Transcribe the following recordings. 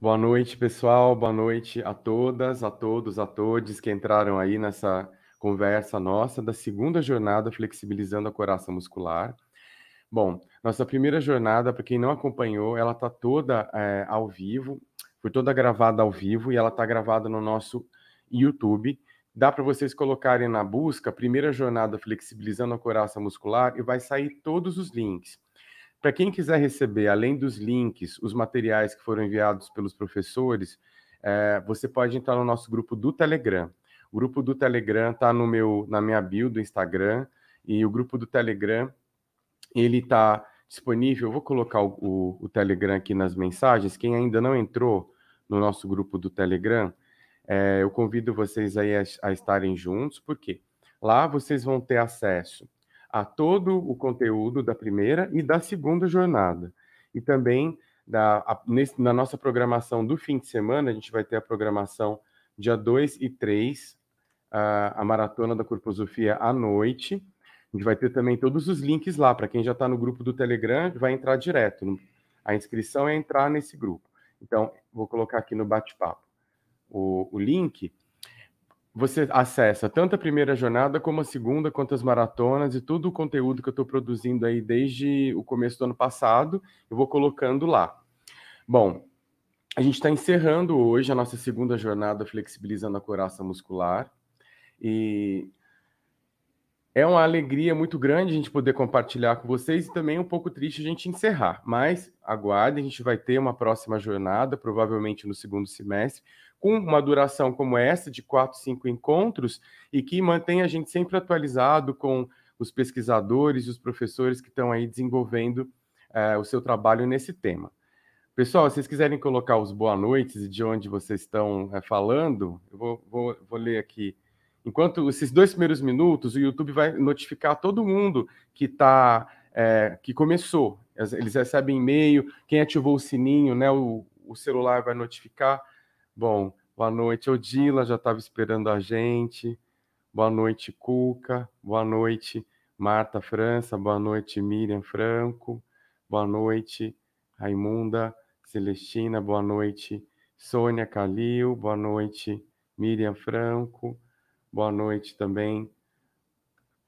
Boa noite, pessoal. Boa noite a todas, a todos, a todos que entraram aí nessa conversa nossa da segunda jornada flexibilizando a coraça muscular. Bom, nossa primeira jornada, para quem não acompanhou, ela está toda é, ao vivo, foi toda gravada ao vivo e ela está gravada no nosso YouTube. Dá para vocês colocarem na busca primeira jornada flexibilizando a coraça muscular e vai sair todos os links. Para quem quiser receber, além dos links, os materiais que foram enviados pelos professores, é, você pode entrar no nosso grupo do Telegram. O grupo do Telegram está no meu, na minha bio do Instagram e o grupo do Telegram ele está disponível. Eu vou colocar o, o, o, Telegram aqui nas mensagens. Quem ainda não entrou no nosso grupo do Telegram, é, eu convido vocês aí a, a estarem juntos, porque lá vocês vão ter acesso a todo o conteúdo da primeira e da segunda jornada. E também da, a, nesse, na nossa programação do fim de semana, a gente vai ter a programação dia 2 e 3, a, a maratona da corposofia à noite. A gente vai ter também todos os links lá, para quem já está no grupo do Telegram, vai entrar direto. A inscrição é entrar nesse grupo. Então, vou colocar aqui no bate-papo o, o link você acessa tanto a primeira jornada como a segunda, quanto as maratonas e todo o conteúdo que eu estou produzindo aí desde o começo do ano passado, eu vou colocando lá. Bom, a gente está encerrando hoje a nossa segunda jornada flexibilizando a coraça muscular e é uma alegria muito grande a gente poder compartilhar com vocês e também é um pouco triste a gente encerrar, mas aguardem, a gente vai ter uma próxima jornada, provavelmente no segundo semestre, com uma duração como essa, de quatro, cinco encontros, e que mantém a gente sempre atualizado com os pesquisadores e os professores que estão aí desenvolvendo eh, o seu trabalho nesse tema. Pessoal, se vocês quiserem colocar os boa noites e de onde vocês estão eh, falando, eu vou, vou, vou ler aqui. Enquanto esses dois primeiros minutos, o YouTube vai notificar todo mundo que tá, é, que começou. Eles recebem e-mail, quem ativou o sininho, né? O, o celular vai notificar. Bom, Boa noite, Odila, já estava esperando a gente. Boa noite, Cuca. Boa noite, Marta França. Boa noite, Miriam Franco. Boa noite, Raimunda Celestina. Boa noite, Sônia Calil. Boa noite, Miriam Franco. Boa noite também,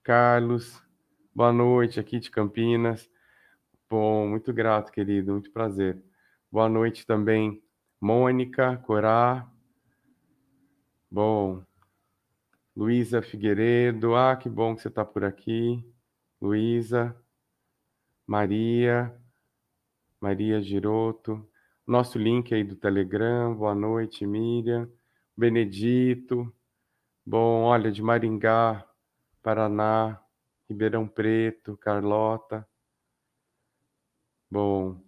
Carlos. Boa noite, aqui de Campinas. Bom, muito grato, querido. Muito prazer. Boa noite também, Mônica Corá. Bom. Luísa Figueiredo, ah, que bom que você está por aqui. Luísa, Maria, Maria Giroto, nosso link aí do Telegram, boa noite, Miriam, Benedito, bom, olha, de Maringá, Paraná, Ribeirão Preto, Carlota, bom,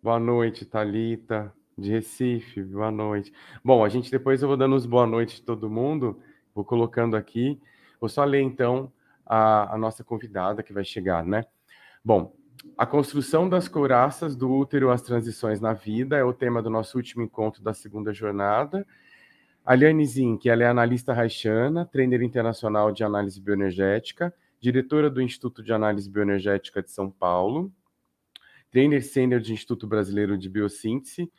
boa noite, Talita, de Recife, boa noite. Bom, a gente depois eu vou dando os boa noite a todo mundo, vou colocando aqui. Vou só ler então a, a nossa convidada que vai chegar, né? Bom, a construção das couraças do útero às transições na vida é o tema do nosso último encontro da segunda jornada. A Liane Zink, ela é analista raixana, trainer internacional de análise bioenergética, diretora do Instituto de Análise Bioenergética de São Paulo, trainer sênior do Instituto Brasileiro de Biosíntese,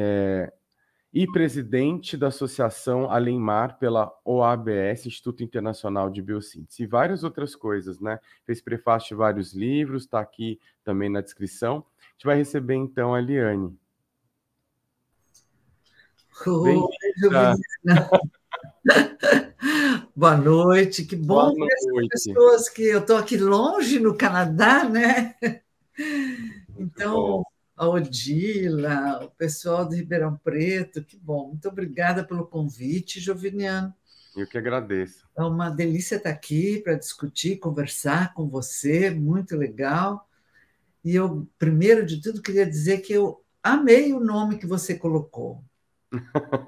é, e presidente da Associação Alemar pela OABS, Instituto Internacional de Biosíntese, e várias outras coisas, né? Fez prefácio de vários livros, está aqui também na descrição. A gente vai receber então a Liane. Oh, Boa noite, que bom Boa noite. pessoas que eu estou aqui longe no Canadá, né? Então, a Odila, o pessoal do Ribeirão Preto. Que bom. Muito obrigada pelo convite, Joviniano. Eu que agradeço. É uma delícia estar aqui para discutir, conversar com você, muito legal. E eu, primeiro de tudo, queria dizer que eu amei o nome que você colocou.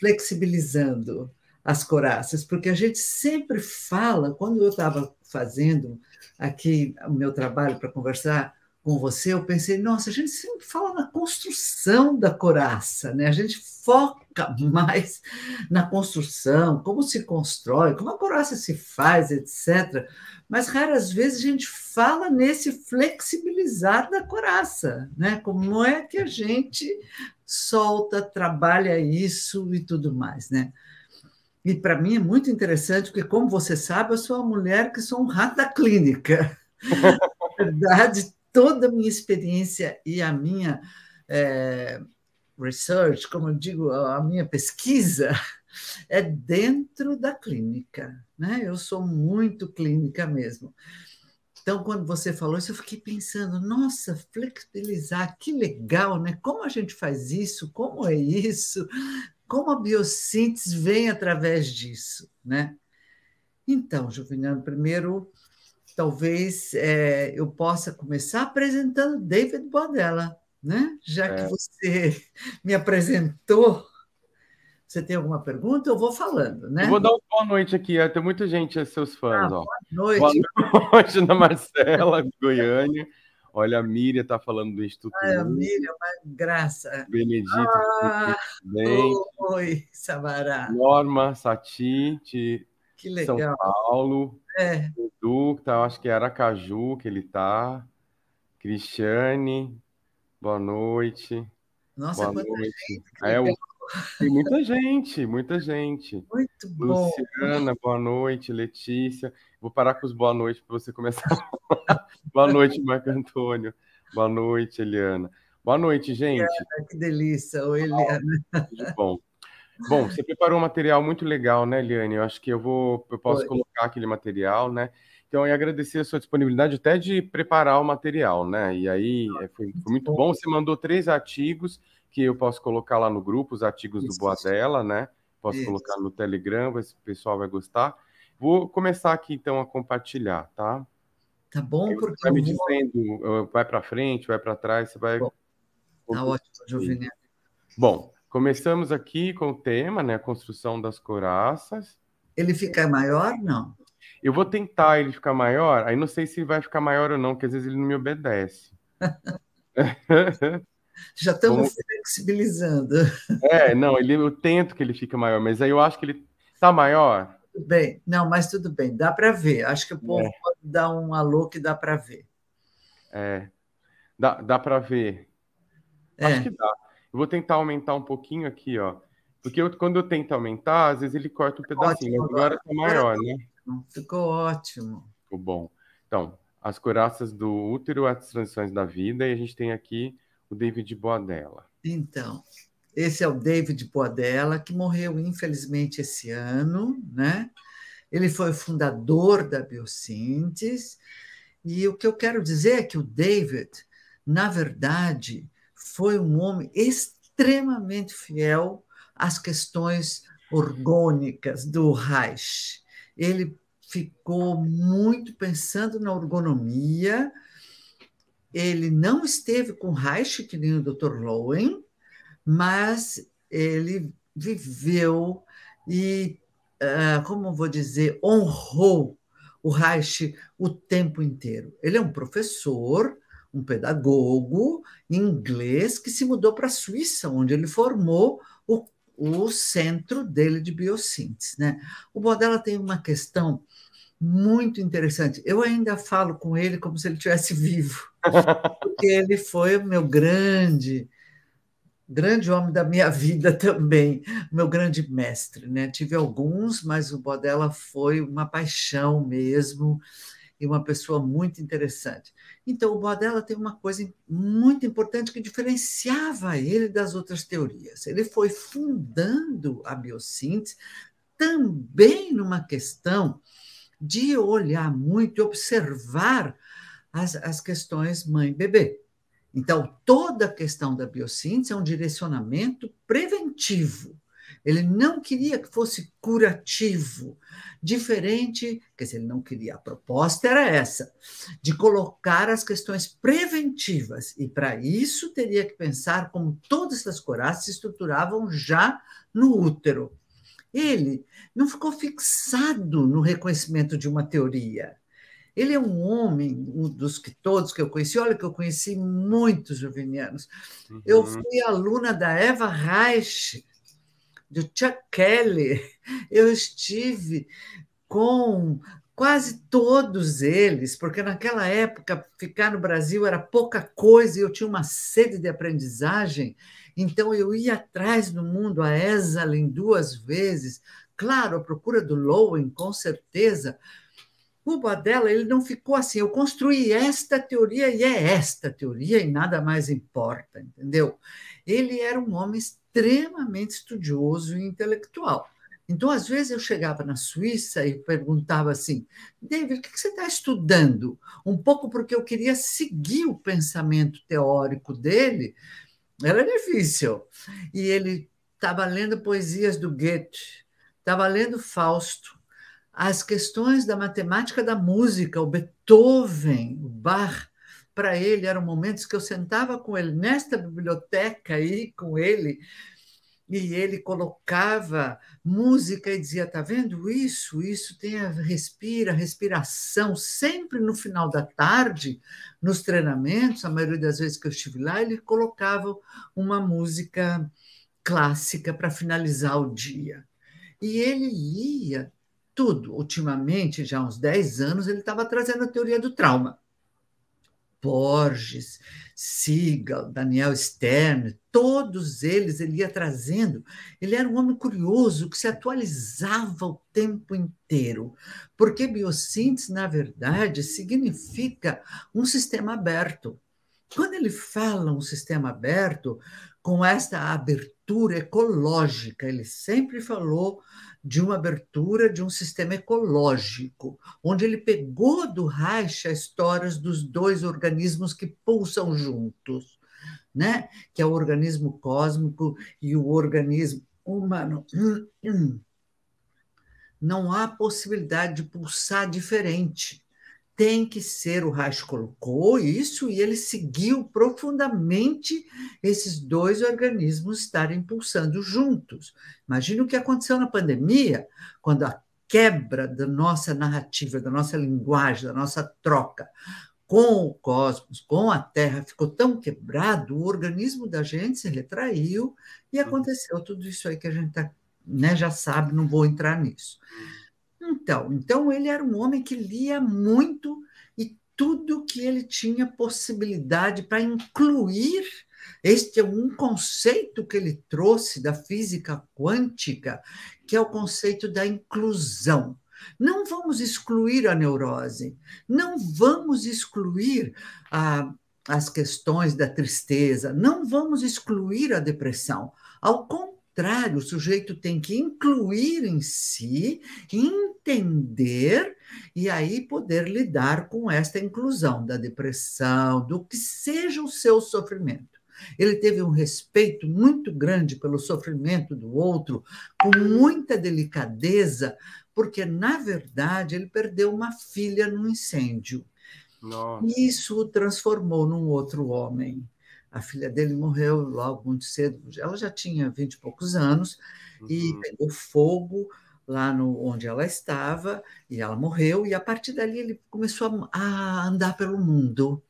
Flexibilizando as coraças, porque a gente sempre fala, quando eu estava fazendo aqui o meu trabalho para conversar com você, eu pensei, nossa, a gente sempre fala na construção da coraça, né? A gente foca mais na construção, como se constrói, como a coraça se faz, etc. Mas raras vezes a gente fala nesse flexibilizar da coraça, né? Como é que a gente solta, trabalha isso e tudo mais, né? E para mim é muito interessante, porque, como você sabe, eu sou uma mulher que sou um rato da clínica. Na verdade, toda a minha experiência e a minha é, research, como eu digo, a minha pesquisa, é dentro da clínica. Né? Eu sou muito clínica mesmo. Então, quando você falou isso, eu fiquei pensando, nossa, flexibilizar, que legal, né? Como a gente faz isso? Como é isso? Como a biossíntese vem através disso, né? Então, Juvenal, primeiro, talvez é, eu possa começar apresentando David Boadella, né? Já é. que você me apresentou. Você tem alguma pergunta? Eu vou falando, né? Eu vou dar uma boa noite aqui. Tem muita gente, seus fãs. Ah, boa noite. Boa noite, Ana Marcela, Goiânia. Olha, a Miriam está falando do Instituto. Ah, a Miriam, uma graça. Benedita, ah, Oi, Sabará. Norma, Sati, te, que legal. São Paulo, é. Edu, tá, acho que é Aracaju que ele tá. Cristiane, boa noite. Nossa, boa quanta noite. gente. É, tem muita gente, muita gente. Muito bom. Luciana, boa noite. Letícia. Vou parar com os boa noite para você começar. boa noite, Marco Antônio. Boa noite, Eliana. Boa noite, gente. que delícia. Oi, Eliana. bom. Bom, você preparou um material muito legal, né, Eliane? Eu acho que eu vou, eu posso Oi. colocar aquele material, né? Então, e agradecer a sua disponibilidade até de preparar o material, né? E aí ah, eh, foi, foi muito bom. Você mandou três artigos que eu posso colocar lá no grupo, os artigos isso, do Boadela, né? Posso isso. colocar no Telegram, o pessoal vai gostar. Vou começar aqui então a compartilhar, tá? Tá bom, eu porque. Vai me dizendo, eh, vai para frente, vai para trás, você vai. Bom, tá ótimo, Jovem. Bom, Começamos aqui com o tema, né? A construção das coraças. Ele fica maior, não? Eu vou tentar ele ficar maior, aí não sei se vai ficar maior ou não, porque às vezes ele não me obedece. Já estamos flexibilizando. É, não, ele, eu tento que ele fique maior, mas aí eu acho que ele está maior. Tudo bem, não, mas tudo bem, dá para ver. Acho que o povo é. pode dar um alô que dá para ver. É, dá, dá para ver. É. Acho que dá. Eu vou tentar aumentar um pouquinho aqui, ó. Porque eu, quando eu tento aumentar, às vezes ele corta um pedacinho. Ótimo, agora tá maior, né? Ficou ótimo. Ficou bom. Então, as coraças do útero, as transições da vida, e a gente tem aqui o David Boadella. Então, esse é o David Boadella, que morreu, infelizmente, esse ano, né? Ele foi o fundador da Biosíntese. e o que eu quero dizer é que o David, na verdade, foi um homem extremamente fiel às questões orgânicas do Reich. Ele ficou muito pensando na ergonomia. Ele não esteve com Reich, que nem o Dr. Lowen, mas ele viveu e, ah, como vou dizer, honrou o Reich o tempo inteiro. Ele é um professor, um pedagogo inglês que se mudou para a Suíça, onde ele formou o, o centro dele de biossíntese. Né? O Bodella tem uma questão muito interessante. Eu ainda falo com ele como se ele tivesse vivo, porque ele foi o meu grande, grande homem da minha vida também, meu grande mestre. Né? Tive alguns, mas o Bodella foi uma paixão mesmo e uma pessoa muito interessante. Então, o Boadella tem uma coisa muito importante que diferenciava ele das outras teorias. Ele foi fundando a biossíntese também numa questão de olhar muito e observar as, as questões mãe-bebê. Então, toda a questão da biossíntese é um direcionamento preventivo ele não queria que fosse curativo, diferente, quer dizer, ele não queria, a proposta era essa, de colocar as questões preventivas, e para isso teria que pensar como todas as corais se estruturavam já no útero. Ele não ficou fixado no reconhecimento de uma teoria. Ele é um homem, um dos que todos que eu conheci, olha que eu conheci muitos juvenianos. Uhum. Eu fui aluna da Eva Reich, do Chuck Kelly, eu estive com quase todos eles, porque naquela época ficar no Brasil era pouca coisa e eu tinha uma sede de aprendizagem, então eu ia atrás do mundo, a Esalen duas vezes, claro, a procura do Lowen, com certeza. O Badella, ele não ficou assim, eu construí esta teoria e é esta teoria e nada mais importa, entendeu? Ele era um homem extremamente estudioso e intelectual. Então, às vezes, eu chegava na Suíça e perguntava assim: David, o que você está estudando? Um pouco porque eu queria seguir o pensamento teórico dele, era difícil. E ele estava lendo poesias do Goethe, estava lendo Fausto, as questões da matemática da música, o Beethoven, o Bach para ele, eram momentos que eu sentava com ele nesta biblioteca aí, com ele, e ele colocava música e dizia: tá vendo isso? Isso tem a respira, respiração. Sempre no final da tarde, nos treinamentos, a maioria das vezes que eu estive lá, ele colocava uma música clássica para finalizar o dia. E ele lia tudo. Ultimamente, já há uns 10 anos, ele estava trazendo a teoria do trauma. Borges, Siga, Daniel Stern, todos eles ele ia trazendo. Ele era um homem curioso que se atualizava o tempo inteiro, porque biossíntese, na verdade, significa um sistema aberto. Quando ele fala um sistema aberto, com esta abertura ecológica. Ele sempre falou de uma abertura de um sistema ecológico, onde ele pegou do Reich as histórias dos dois organismos que pulsam juntos, né? que é o organismo cósmico e o organismo humano. Não há possibilidade de pulsar diferente tem que ser, o Reich colocou isso e ele seguiu profundamente esses dois organismos estarem pulsando juntos. Imagina o que aconteceu na pandemia, quando a quebra da nossa narrativa, da nossa linguagem, da nossa troca com o cosmos, com a Terra, ficou tão quebrado, o organismo da gente se retraiu e uhum. aconteceu tudo isso aí que a gente tá, né, já sabe, não vou entrar nisso. Então, então ele era um homem que lia muito e tudo que ele tinha possibilidade para incluir. Este é um conceito que ele trouxe da física quântica, que é o conceito da inclusão. Não vamos excluir a neurose, não vamos excluir a, as questões da tristeza, não vamos excluir a depressão. Ao contrário, o sujeito tem que incluir em si, entender e aí poder lidar com esta inclusão da depressão, do que seja o seu sofrimento. Ele teve um respeito muito grande pelo sofrimento do outro, com muita delicadeza, porque, na verdade, ele perdeu uma filha num incêndio. Nossa. Isso o transformou num outro homem. A filha dele morreu logo muito cedo, ela já tinha vinte e poucos anos, uhum. e pegou fogo lá no, onde ela estava, e ela morreu, e a partir dali ele começou a, a andar pelo mundo.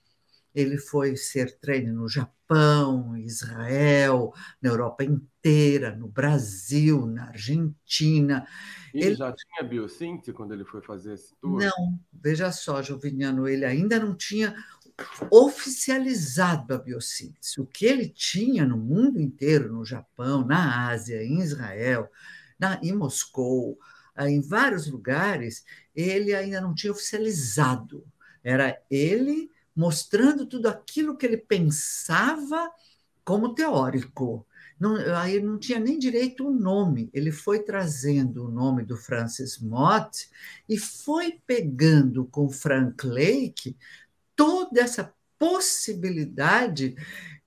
Ele foi ser treino no Japão, Israel, na Europa inteira, no Brasil, na Argentina. E ele já tinha biosíntese quando ele foi fazer esse tour? Não, veja só, Joviniano, ele ainda não tinha oficializado a biosíntese. O que ele tinha no mundo inteiro, no Japão, na Ásia, em Israel, na, em Moscou, ah, em vários lugares, ele ainda não tinha oficializado. Era ele mostrando tudo aquilo que ele pensava como teórico. Não, aí não tinha nem direito um nome. Ele foi trazendo o nome do Francis Mott e foi pegando com Frank Lake toda essa possibilidade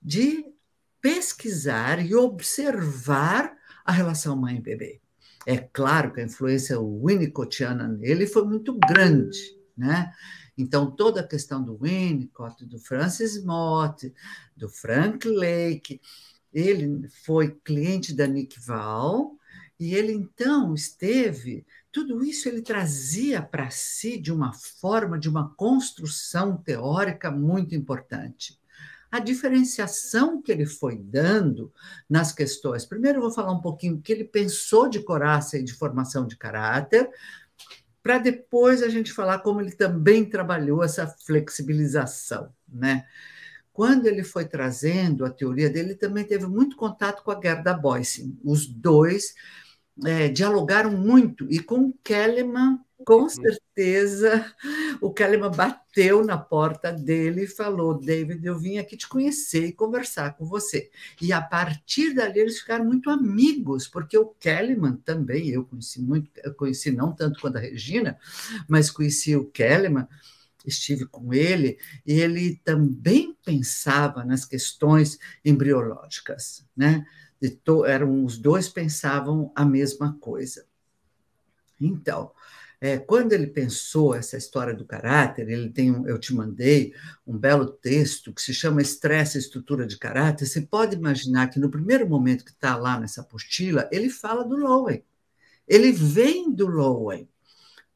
de pesquisar e observar a relação mãe-bebê. É claro que a influência winnicottiana nele foi muito grande, né? Então, toda a questão do Winnicott, do Francis Mott, do Frank Lake, ele foi cliente da Nick Val, e ele então esteve, tudo isso ele trazia para si de uma forma, de uma construção teórica muito importante a diferenciação que ele foi dando nas questões. Primeiro, eu vou falar um pouquinho o que ele pensou de coraça e de formação de caráter, para depois a gente falar como ele também trabalhou essa flexibilização, né? Quando ele foi trazendo a teoria dele, ele também teve muito contato com a Gerda Boyce. Os dois é, dialogaram muito, e com Kellerman com uhum. certeza o Kahneman bateu na porta dele e falou: David, eu vim aqui te conhecer e conversar com você. E a partir dali eles ficaram muito amigos, porque o Kahneman também, eu conheci muito, eu conheci não tanto quanto a Regina, mas conheci o Kahneman estive com ele, e ele também pensava nas questões embriológicas, né? eram os dois pensavam a mesma coisa. Então, é, quando ele pensou essa história do caráter, ele tem, um, eu te mandei um belo texto que se chama Estresse e Estrutura de Caráter. Você pode imaginar que no primeiro momento que está lá nessa apostila, ele fala do Lowen. Ele vem do Lowen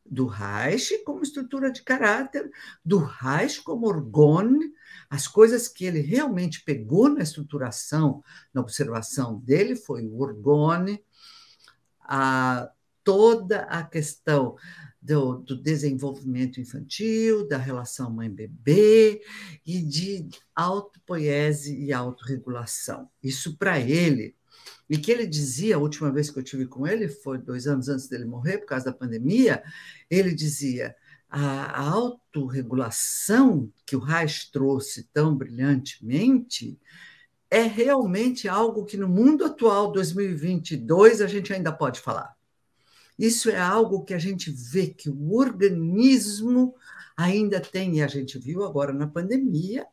do Reich como estrutura de caráter, do Reich como orgone, as coisas que ele realmente pegou na estruturação, na observação dele, foi o orgone, a toda a questão do, do, desenvolvimento infantil, da relação mãe-bebê e de autopoiese e autorregulação. Isso para ele. E que ele dizia, a última vez que eu tive com ele, foi dois anos antes dele morrer, por causa da pandemia, ele dizia, a, autorregulação que o Reich trouxe tão brilhantemente é realmente algo que no mundo atual, 2022, a gente ainda pode falar. Isso é algo que a gente vê que o organismo ainda tem, e a gente viu agora na pandemia,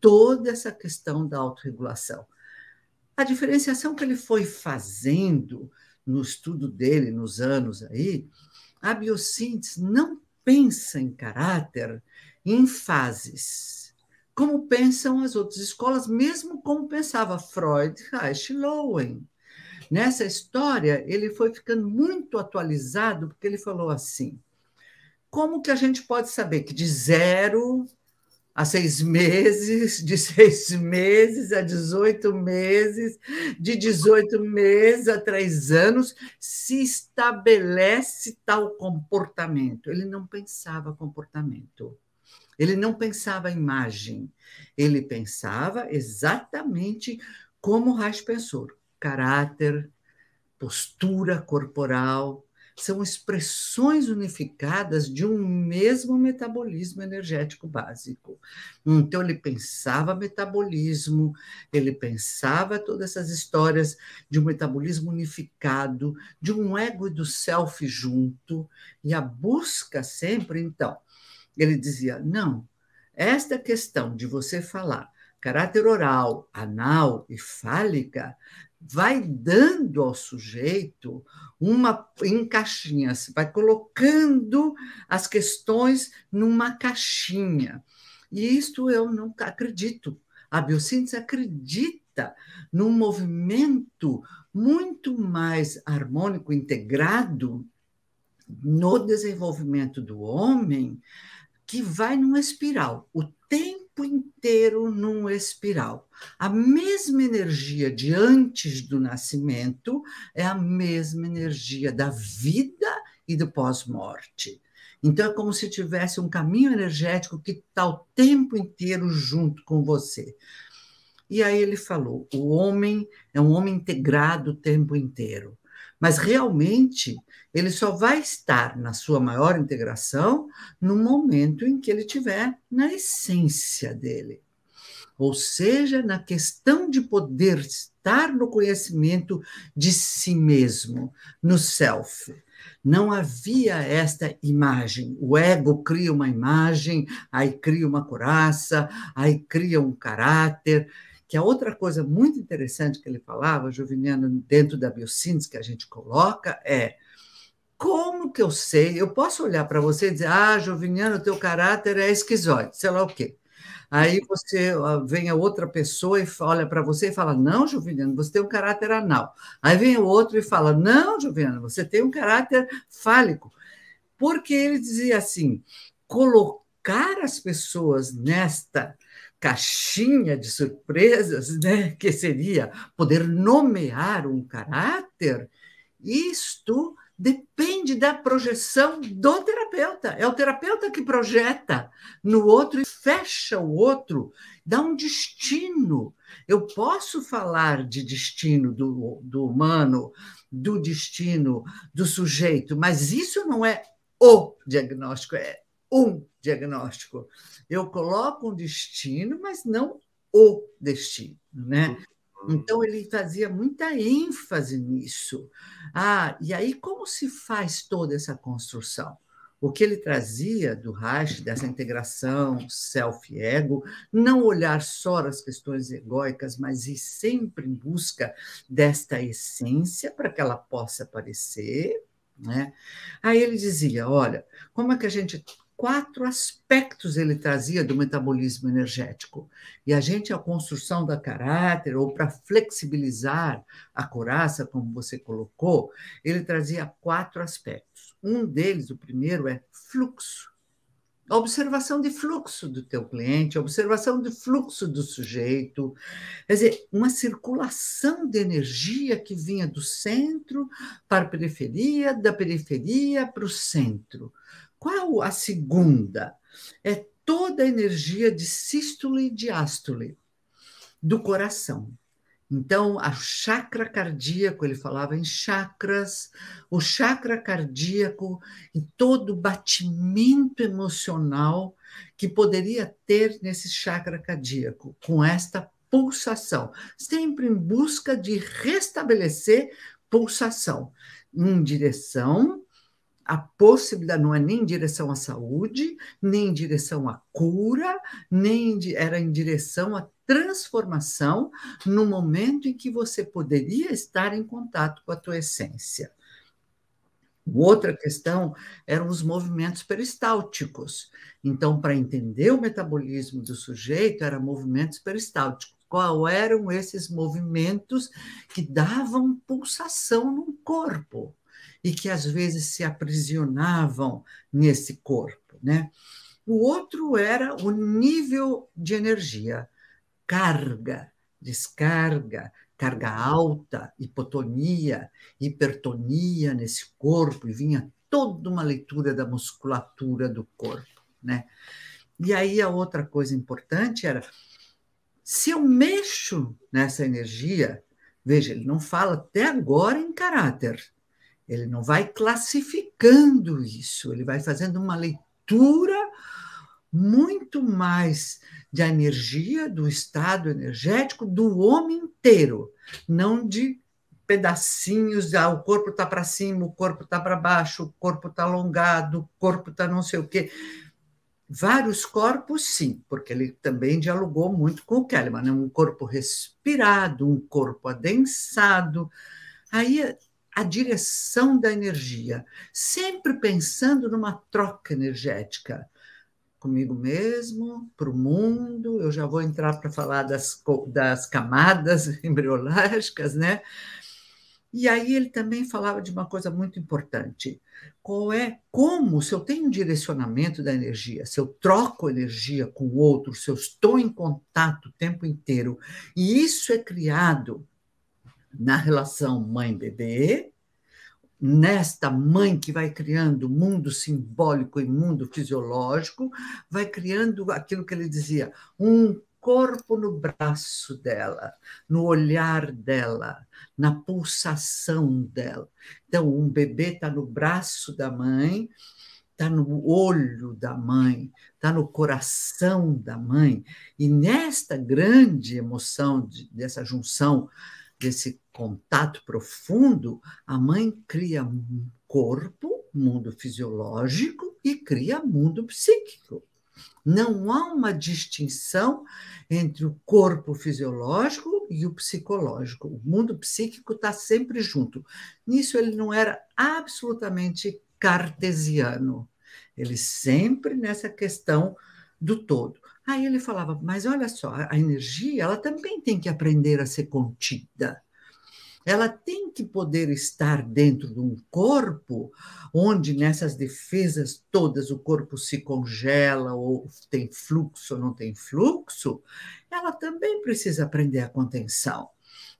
toda essa questão da autorregulação. A diferenciação que ele foi fazendo no estudo dele, nos anos aí, a biossíntese não pensa em caráter, em fases, como pensam as outras escolas, mesmo como pensava Freud, Reich, Lowen. Nessa história, ele foi ficando muito atualizado, porque ele falou assim: como que a gente pode saber que de zero a seis meses, de seis meses a 18 meses, de 18 meses a três anos, se estabelece tal comportamento. Ele não pensava comportamento, ele não pensava imagem, ele pensava exatamente como Reich pensou caráter, postura corporal, são expressões unificadas de um mesmo metabolismo energético básico. Então, ele pensava metabolismo, ele pensava todas essas histórias de um metabolismo unificado, de um ego e do self junto, e a busca sempre, então. Ele dizia: não, esta questão de você falar caráter oral, anal e fálica vai dando ao sujeito uma em caixinhas, vai colocando as questões numa caixinha. E isto eu não acredito. A biosíntese acredita num movimento muito mais harmônico, integrado no desenvolvimento do homem, que vai numa espiral. O tempo tempo inteiro num espiral. A mesma energia de antes do nascimento é a mesma energia da vida e do pós-morte. Então, é como se tivesse um caminho energético que está o tempo inteiro junto com você. E aí ele falou: o homem é um homem integrado o tempo inteiro. Mas realmente ele só vai estar na sua maior integração no momento em que ele tiver na essência dele. Ou seja, na questão de poder estar no conhecimento de si mesmo, no self. Não havia esta imagem. O ego cria uma imagem, aí cria uma coraça, aí cria um caráter que a outra coisa muito interessante que ele falava, Juviniano, dentro da biosíntese que a gente coloca, é como que eu sei? Eu posso olhar para você e dizer, ah, Joviniano, teu caráter é esquizóide, sei lá o quê. Aí você vem a outra pessoa e olha para você e fala, não, Joviniano, você tem um caráter anal. Aí vem o outro e fala, não, Joviniano, você tem um caráter fálico. Porque ele dizia assim, colocar as pessoas nesta caixinha de surpresas, né, que seria poder nomear um caráter, isto depende da projeção do terapeuta. É o terapeuta que projeta no outro e fecha o outro, dá um destino. Eu posso falar de destino do, do humano, do destino do sujeito, mas isso não é o diagnóstico, é um diagnóstico. Eu coloco um destino, mas não o destino, né? Uhum. Então ele fazia muita ênfase nisso. Ah, e aí como se faz toda essa construção? O que ele trazia do Reich, dessa integração self-ego, não olhar só as questões egóicas, mas ir sempre em busca desta essência para que ela possa aparecer. Né? Aí ele dizia: olha, como é que a gente quatro aspectos ele trazia do metabolismo energético. E a gente, a construção da caráter, ou para flexibilizar a coraça, como você colocou, ele trazia quatro aspectos. Um deles, o primeiro, é fluxo. A observação de fluxo do teu cliente, observação de fluxo do sujeito, quer dizer, uma circulação de energia que vinha do centro para a periferia, da periferia para o centro qual a segunda? É toda a energia de sístole e diástole do coração. Então, a chakra cardíaco, ele falava em chakras, o chakra cardíaco e todo o batimento emocional que poderia ter nesse chakra cardíaco, com esta pulsação, sempre em busca de restabelecer pulsação em direção a possibilidade, não é nem em direção à saúde, nem em direção à cura, nem era em direção à transformação no momento em que você poderia estar em contato com a tua essência. Outra questão eram os movimentos peristálticos. Então, para entender o metabolismo do sujeito, eram movimentos peristálticos. Qual eram esses movimentos que davam pulsação no corpo? e que às vezes se aprisionavam nesse corpo, né? O outro era o nível de energia, carga, descarga, carga alta, hipotonia, hipertonia nesse corpo, e vinha toda uma leitura da musculatura do corpo, né? E aí a outra coisa importante era se eu mexo nessa energia, veja, ele não fala até agora em caráter, ele não vai classificando isso, ele vai fazendo uma leitura muito mais de energia, do estado energético do homem inteiro, não de pedacinhos, ah, o corpo está para cima, o corpo está para baixo, o corpo está alongado, o corpo está não sei o quê. Vários corpos, sim, porque ele também dialogou muito com o Kellerman, né? um corpo respirado, um corpo adensado. Aí a direção da energia, sempre pensando numa troca energética comigo mesmo, para o mundo. Eu já vou entrar para falar das, das camadas embriológicas, né? E aí ele também falava de uma coisa muito importante. Qual é como se eu tenho um direcionamento da energia, se eu troco energia com o outro, se eu estou em contato o tempo inteiro, e isso é criado na relação mãe-bebê, nesta mãe que vai criando mundo simbólico e mundo fisiológico, vai criando aquilo que ele dizia, um corpo no braço dela, no olhar dela, na pulsação dela. Então, um bebê está no braço da mãe, está no olho da mãe, está no coração da mãe. E nesta grande emoção de, dessa junção desse contato profundo, a mãe cria um corpo, mundo fisiológico, e cria mundo psíquico. Não há uma distinção entre o corpo fisiológico e o psicológico. O mundo psíquico está sempre junto. Nisso ele não era absolutamente cartesiano. Ele sempre nessa questão do todo. Aí ele falava, mas olha só, a energia ela também tem que aprender a ser contida. Ela tem que poder estar dentro de um corpo onde nessas defesas todas o corpo se congela ou tem fluxo ou não tem fluxo, ela também precisa aprender a contenção.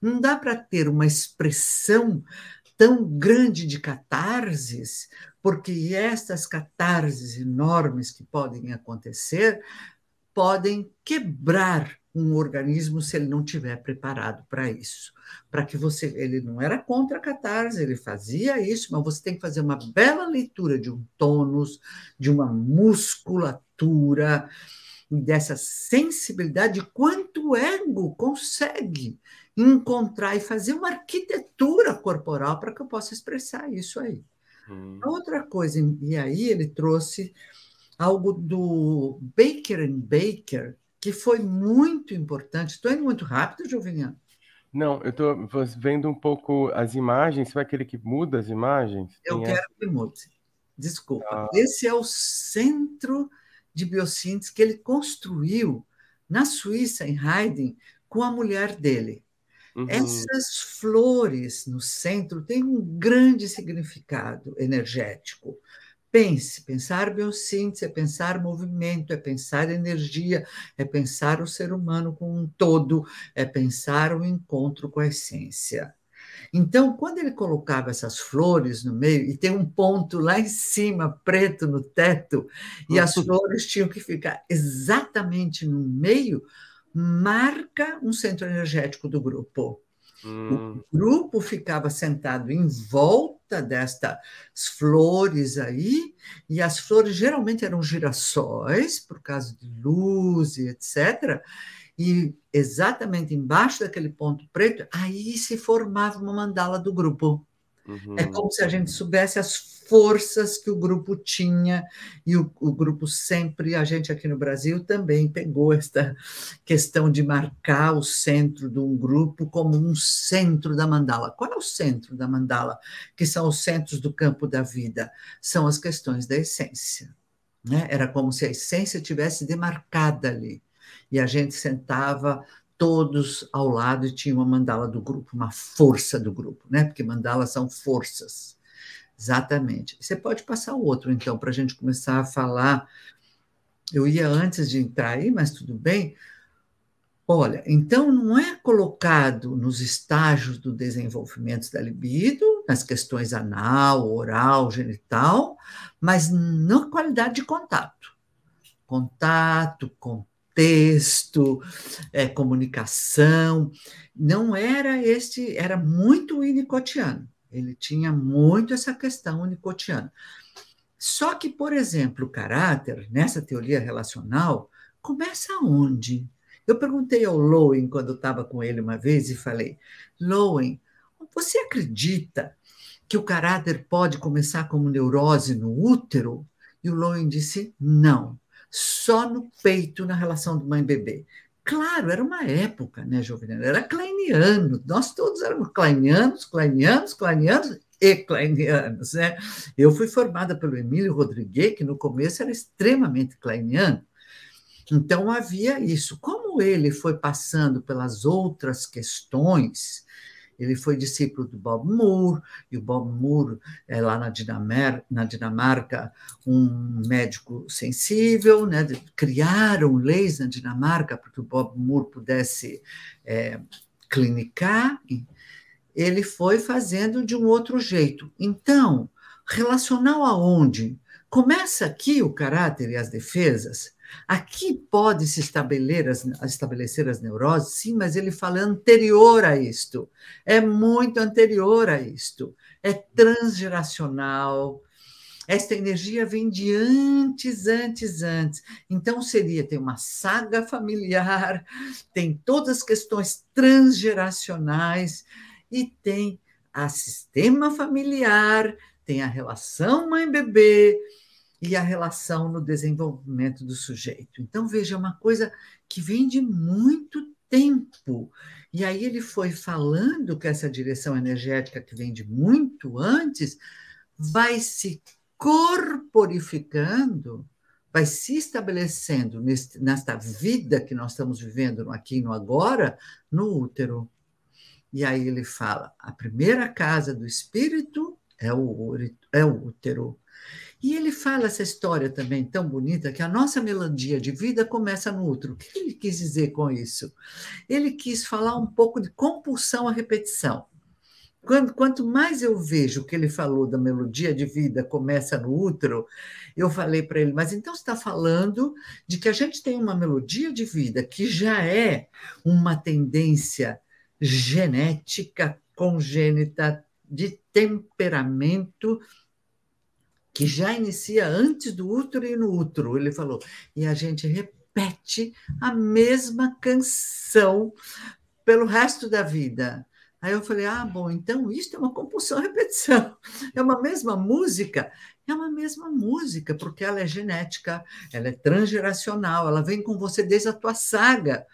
Não dá para ter uma expressão tão grande de catarses, porque estas catarses enormes que podem acontecer podem quebrar um organismo se ele não tiver preparado para isso. Para que você, ele não era contra a catarse, ele fazia isso, mas você tem que fazer uma bela leitura de um tônus, de uma musculatura, dessa sensibilidade, quanto ego consegue encontrar e fazer uma arquitetura corporal para que eu possa expressar isso aí. Hum. Outra coisa, e aí ele trouxe algo do Baker and Baker, que foi muito importante. Estou indo muito rápido, Joviniano. Não, eu estou vendo um pouco as imagens. Você vai aquele que muda as imagens? Eu Tem quero essa? que mude. Desculpa. Ah. Esse é o centro de biossíntese que ele construiu na Suíça, em Haydn, com a mulher dele. Uhum. Essas flores no centro têm um grande significado energético. Pense, é pensar biossíntese é pensar movimento, é pensar energia, é pensar o ser humano como um todo, é pensar o encontro com a essência. Então, quando ele colocava essas flores no meio, e tem um ponto lá em cima, preto no teto, e as uhum. flores tinham que ficar exatamente no meio, marca um centro energético do grupo. Hum. O grupo ficava sentado em volta destas flores aí, e as flores geralmente eram girassóis, por causa de luz e etc. E exatamente embaixo daquele ponto preto, aí se formava uma mandala do grupo. Uhum. É como se a gente soubesse as forças que o grupo tinha, e o, o, grupo sempre, a gente aqui no Brasil também pegou esta questão de marcar o centro de um grupo como um centro da mandala. Qual é o centro da mandala? Que são os centros do campo da vida, são as questões da essência. Né? Era como se a essência tivesse demarcada ali. E a gente sentava todos ao lado e tinha uma mandala do grupo, uma força do grupo, né? Porque mandalas são forças. Exatamente. Você pode passar o outro, então, para a gente começar a falar. Eu ia antes de entrar aí, mas tudo bem. Olha, então não é colocado nos estágios do desenvolvimento da libido, nas questões anal, oral, genital, mas na qualidade de contato. Contato, contato texto, é, comunicação. Não era este, era muito unicotiano. Ele tinha muito essa questão unicotiana. Só que, por exemplo, o caráter, nessa teoria relacional, começa onde? Eu perguntei ao Lowen, quando estava com ele uma vez, e falei: Lowen, você acredita que o caráter pode começar como neurose no útero? E o Lowen disse: não só no peito na relação do mãe-bebê. Claro, era uma época, né, Jovenel? Era kleiniano. Nós todos éramos kleinianos, kleinianos, kleinianos e kleinianos, né? Eu fui formada pelo Emílio Rodrigues, que no começo era extremamente kleiniano. Então havia isso. Como ele foi passando pelas outras questões, ele foi discípulo do Bob Moore, e o Bob Moore é lá na Dinamarca, na Dinamarca um médico sensível, né? criaram leis na Dinamarca para que o Bob Moore pudesse é, clinicar. Ele foi fazendo de um outro jeito. Então, relacional aonde? Começa aqui o caráter e as defesas, Aqui pode se estabelecer as, estabelecer as neuroses, sim, mas ele fala anterior a isto, é muito anterior a isto, é transgeracional. Esta energia vem de antes, antes, antes. Então seria tem uma saga familiar, tem todas as questões transgeracionais e tem a sistema familiar, tem a relação mãe-bebê, e a relação no desenvolvimento do sujeito. Então, veja, é uma coisa que vem de muito tempo. E aí ele foi falando que essa direção energética, que vem de muito antes, vai se corporificando, vai se estabelecendo neste, nesta vida que nós estamos vivendo aqui no agora, no útero. E aí ele fala: a primeira casa do espírito é o, é o útero. E ele fala essa história também tão bonita que a nossa melodia de vida começa no útero. O que ele quis dizer com isso? Ele quis falar um pouco de compulsão à repetição. Quando, quanto mais eu vejo o que ele falou da melodia de vida começa no útero, eu falei para ele, mas então você está falando de que a gente tem uma melodia de vida que já é uma tendência genética, congênita, de temperamento, que já inicia antes do útero e no útero, ele falou. E a gente repete a mesma canção pelo resto da vida. Aí eu falei: ah, bom, então isto é uma compulsão repetição. É uma mesma música? É uma mesma música, porque ela é genética, ela é transgeracional, ela vem com você desde a tua saga.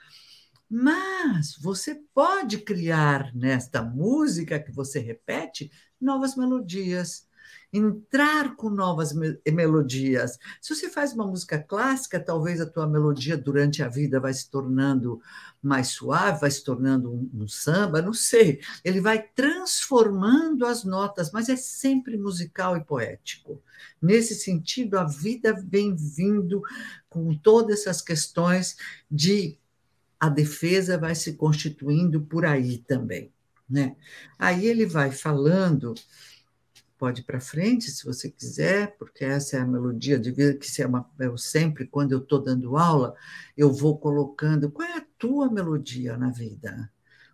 Mas você pode criar nesta música que você repete novas melodias, entrar com novas melodias. Se você faz uma música clássica, talvez a tua melodia durante a vida vai se tornando mais suave, vai se tornando um, um samba, não sei. Ele vai transformando as notas, mas é sempre musical e poético. Nesse sentido, a vida vem vindo com todas essas questões de a defesa vai se constituindo por aí também. Né? Aí ele vai falando pode ir para frente se você quiser, porque essa é a melodia de vida que se é uma eu é sempre, quando eu estou dando aula, eu vou colocando qual é a tua melodia na vida.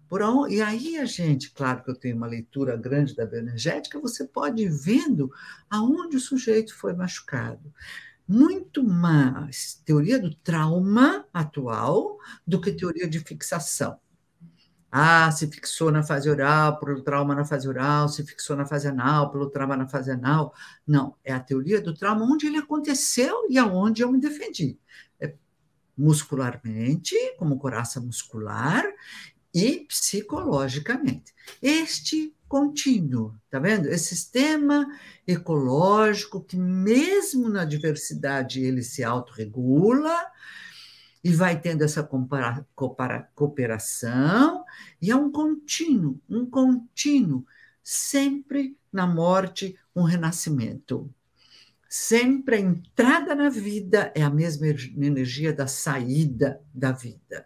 Por aonde e aí a gente, claro que eu tenho uma leitura grande da bioenergética, você pode ir vendo aonde o sujeito foi machucado. Muito mais teoria do trauma atual do que teoria de fixação. Ah, se fixou na fase oral, pelo trauma na fase oral, se fixou na fase anal, pelo trauma na fase anal. Não, é a teoria do trauma onde ele aconteceu e aonde eu me defendi. É muscularmente, como coraça muscular, e psicologicamente. Este contínuo, tá vendo? Esse sistema ecológico que mesmo na diversidade ele se autorregula, regula e vai tendo essa compara, compara, cooperação, e é um contínuo, um contínuo, sempre na morte, um renascimento. Sempre a entrada na vida é a mesma energia da saída da vida.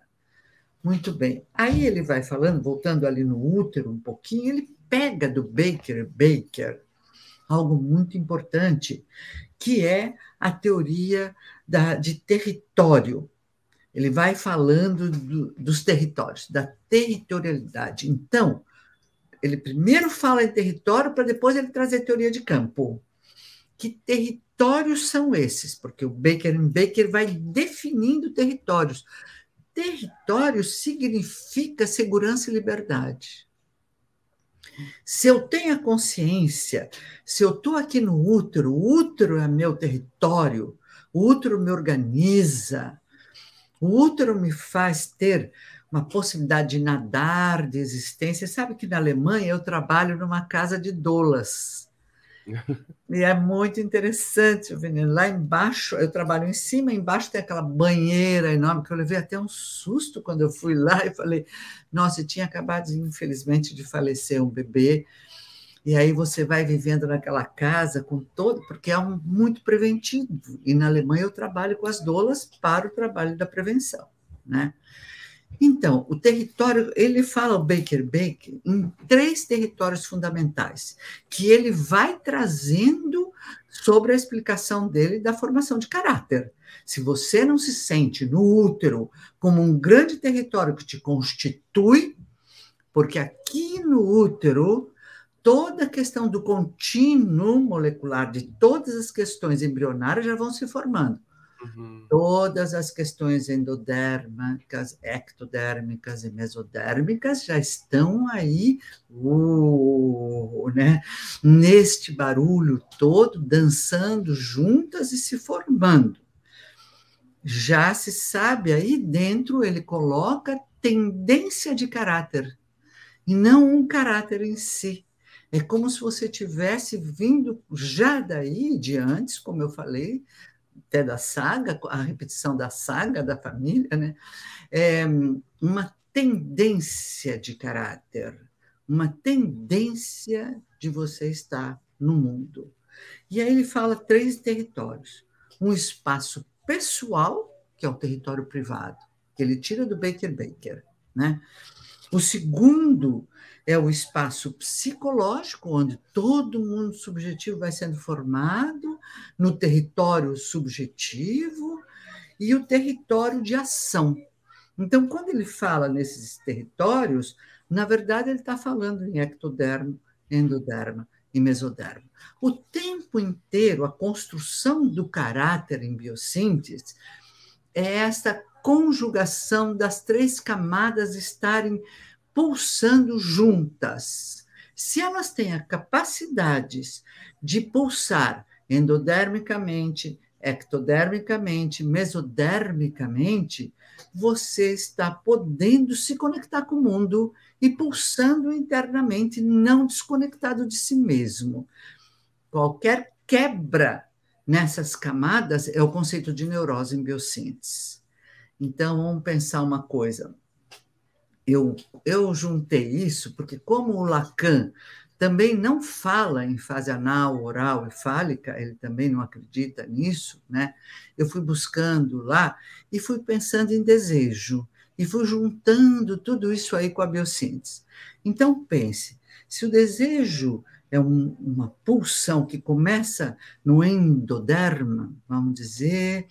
Muito bem. Aí ele vai falando, voltando ali no útero um pouquinho, ele pega do Baker Baker algo muito importante, que é a teoria da, de território. Ele vai falando do, dos territórios, da territorialidade. Então, ele primeiro fala em território para depois ele trazer teoria de campo. Que territórios são esses? Porque o Baker Baker vai definindo territórios. Território significa segurança e liberdade. Se eu tenho a consciência, se eu estou aqui no útero, o útero é meu território, o útero me organiza, o útero me faz ter uma possibilidade de nadar, de existência. Sabe que na Alemanha eu trabalho numa casa de dolas e é muito interessante, Veneno. Lá embaixo, eu trabalho em cima, embaixo tem aquela banheira enorme que eu levei até um susto quando eu fui lá e falei: Nossa, tinha acabado, infelizmente, de falecer um bebê e aí você vai vivendo naquela casa com todo, porque é um muito preventivo. E na Alemanha eu trabalho com as dolas para o trabalho da prevenção, né? Então, o território, ele fala o Baker Baker em três territórios fundamentais, que ele vai trazendo sobre a explicação dele da formação de caráter. Se você não se sente no útero como um grande território que te constitui, porque aqui no útero toda a questão do contínuo molecular, de todas as questões embrionárias já vão se formando. Uhum. Todas as questões endodérmicas, ectodérmicas e mesodérmicas já estão aí uh, né, neste barulho todo, dançando juntas e se formando. Já se sabe aí dentro, ele coloca tendência de caráter, e não um caráter em si. É como se você tivesse vindo já daí de antes, como eu falei, até da saga, a repetição da saga da família, né? É uma tendência de caráter, uma tendência de você estar no mundo. E aí ele fala três territórios: um espaço pessoal, que é o território privado, que ele tira do Baker Baker, né? O segundo é o espaço psicológico, onde todo mundo subjetivo vai sendo formado, no território subjetivo, e o território de ação. Então, quando ele fala nesses territórios, na verdade, ele está falando em ectodermo, endoderma e mesoderma. O tempo inteiro, a construção do caráter em biossíntese é esta conjugação das três camadas estarem pulsando juntas. Se elas têm a capacidades de pulsar endodermicamente, ectodermicamente, mesodermicamente, você está podendo se conectar com o mundo e pulsando internamente, não desconectado de si mesmo. Qualquer quebra nessas camadas é o conceito de neurose em biossíntese. Então, vamos pensar uma coisa. Eu, eu juntei isso porque, como o Lacan também não fala em fase anal, oral e fálica, ele também não acredita nisso, né? Eu fui buscando lá e fui pensando em desejo e fui juntando tudo isso aí com a biossíntese. Então pense, se o desejo é um, uma pulsão que começa no endoderma, vamos dizer.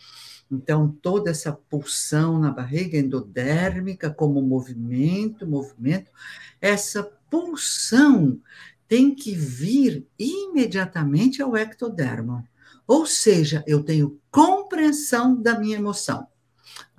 Então, toda essa pulsão na barriga endodérmica, como movimento, movimento, essa pulsão tem que vir imediatamente ao ectoderma. Ou seja, eu tenho compreensão da minha emoção.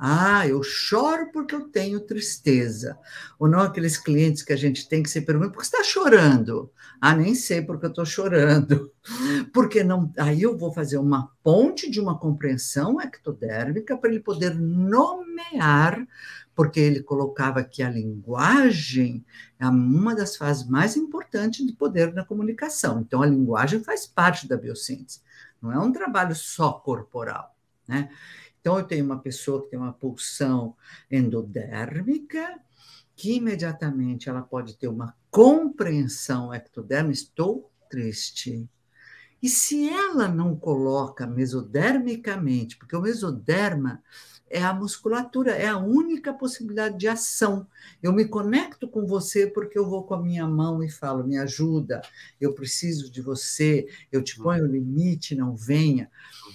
Ah, eu choro porque eu tenho tristeza. Ou não aqueles clientes que a gente tem que se perguntar por que você está chorando? Ah, nem sei porque eu estou chorando. Porque não. Aí eu vou fazer uma ponte de uma compreensão ectodérmica para ele poder nomear, porque ele colocava que a linguagem é uma das fases mais importantes do poder na comunicação. Então, a linguagem faz parte da biosciência. Não é um trabalho só corporal. Né? Então, eu tenho uma pessoa que tem uma pulsão endodérmica, que imediatamente ela pode ter uma compreensão ectodérmica, estou triste. E se ela não coloca mesodermicamente, porque o mesoderma é a musculatura, é a única possibilidade de ação. Eu me conecto com você porque eu vou com a minha mão e falo: me ajuda, eu preciso de você, eu te ponho o uhum. limite, não venha.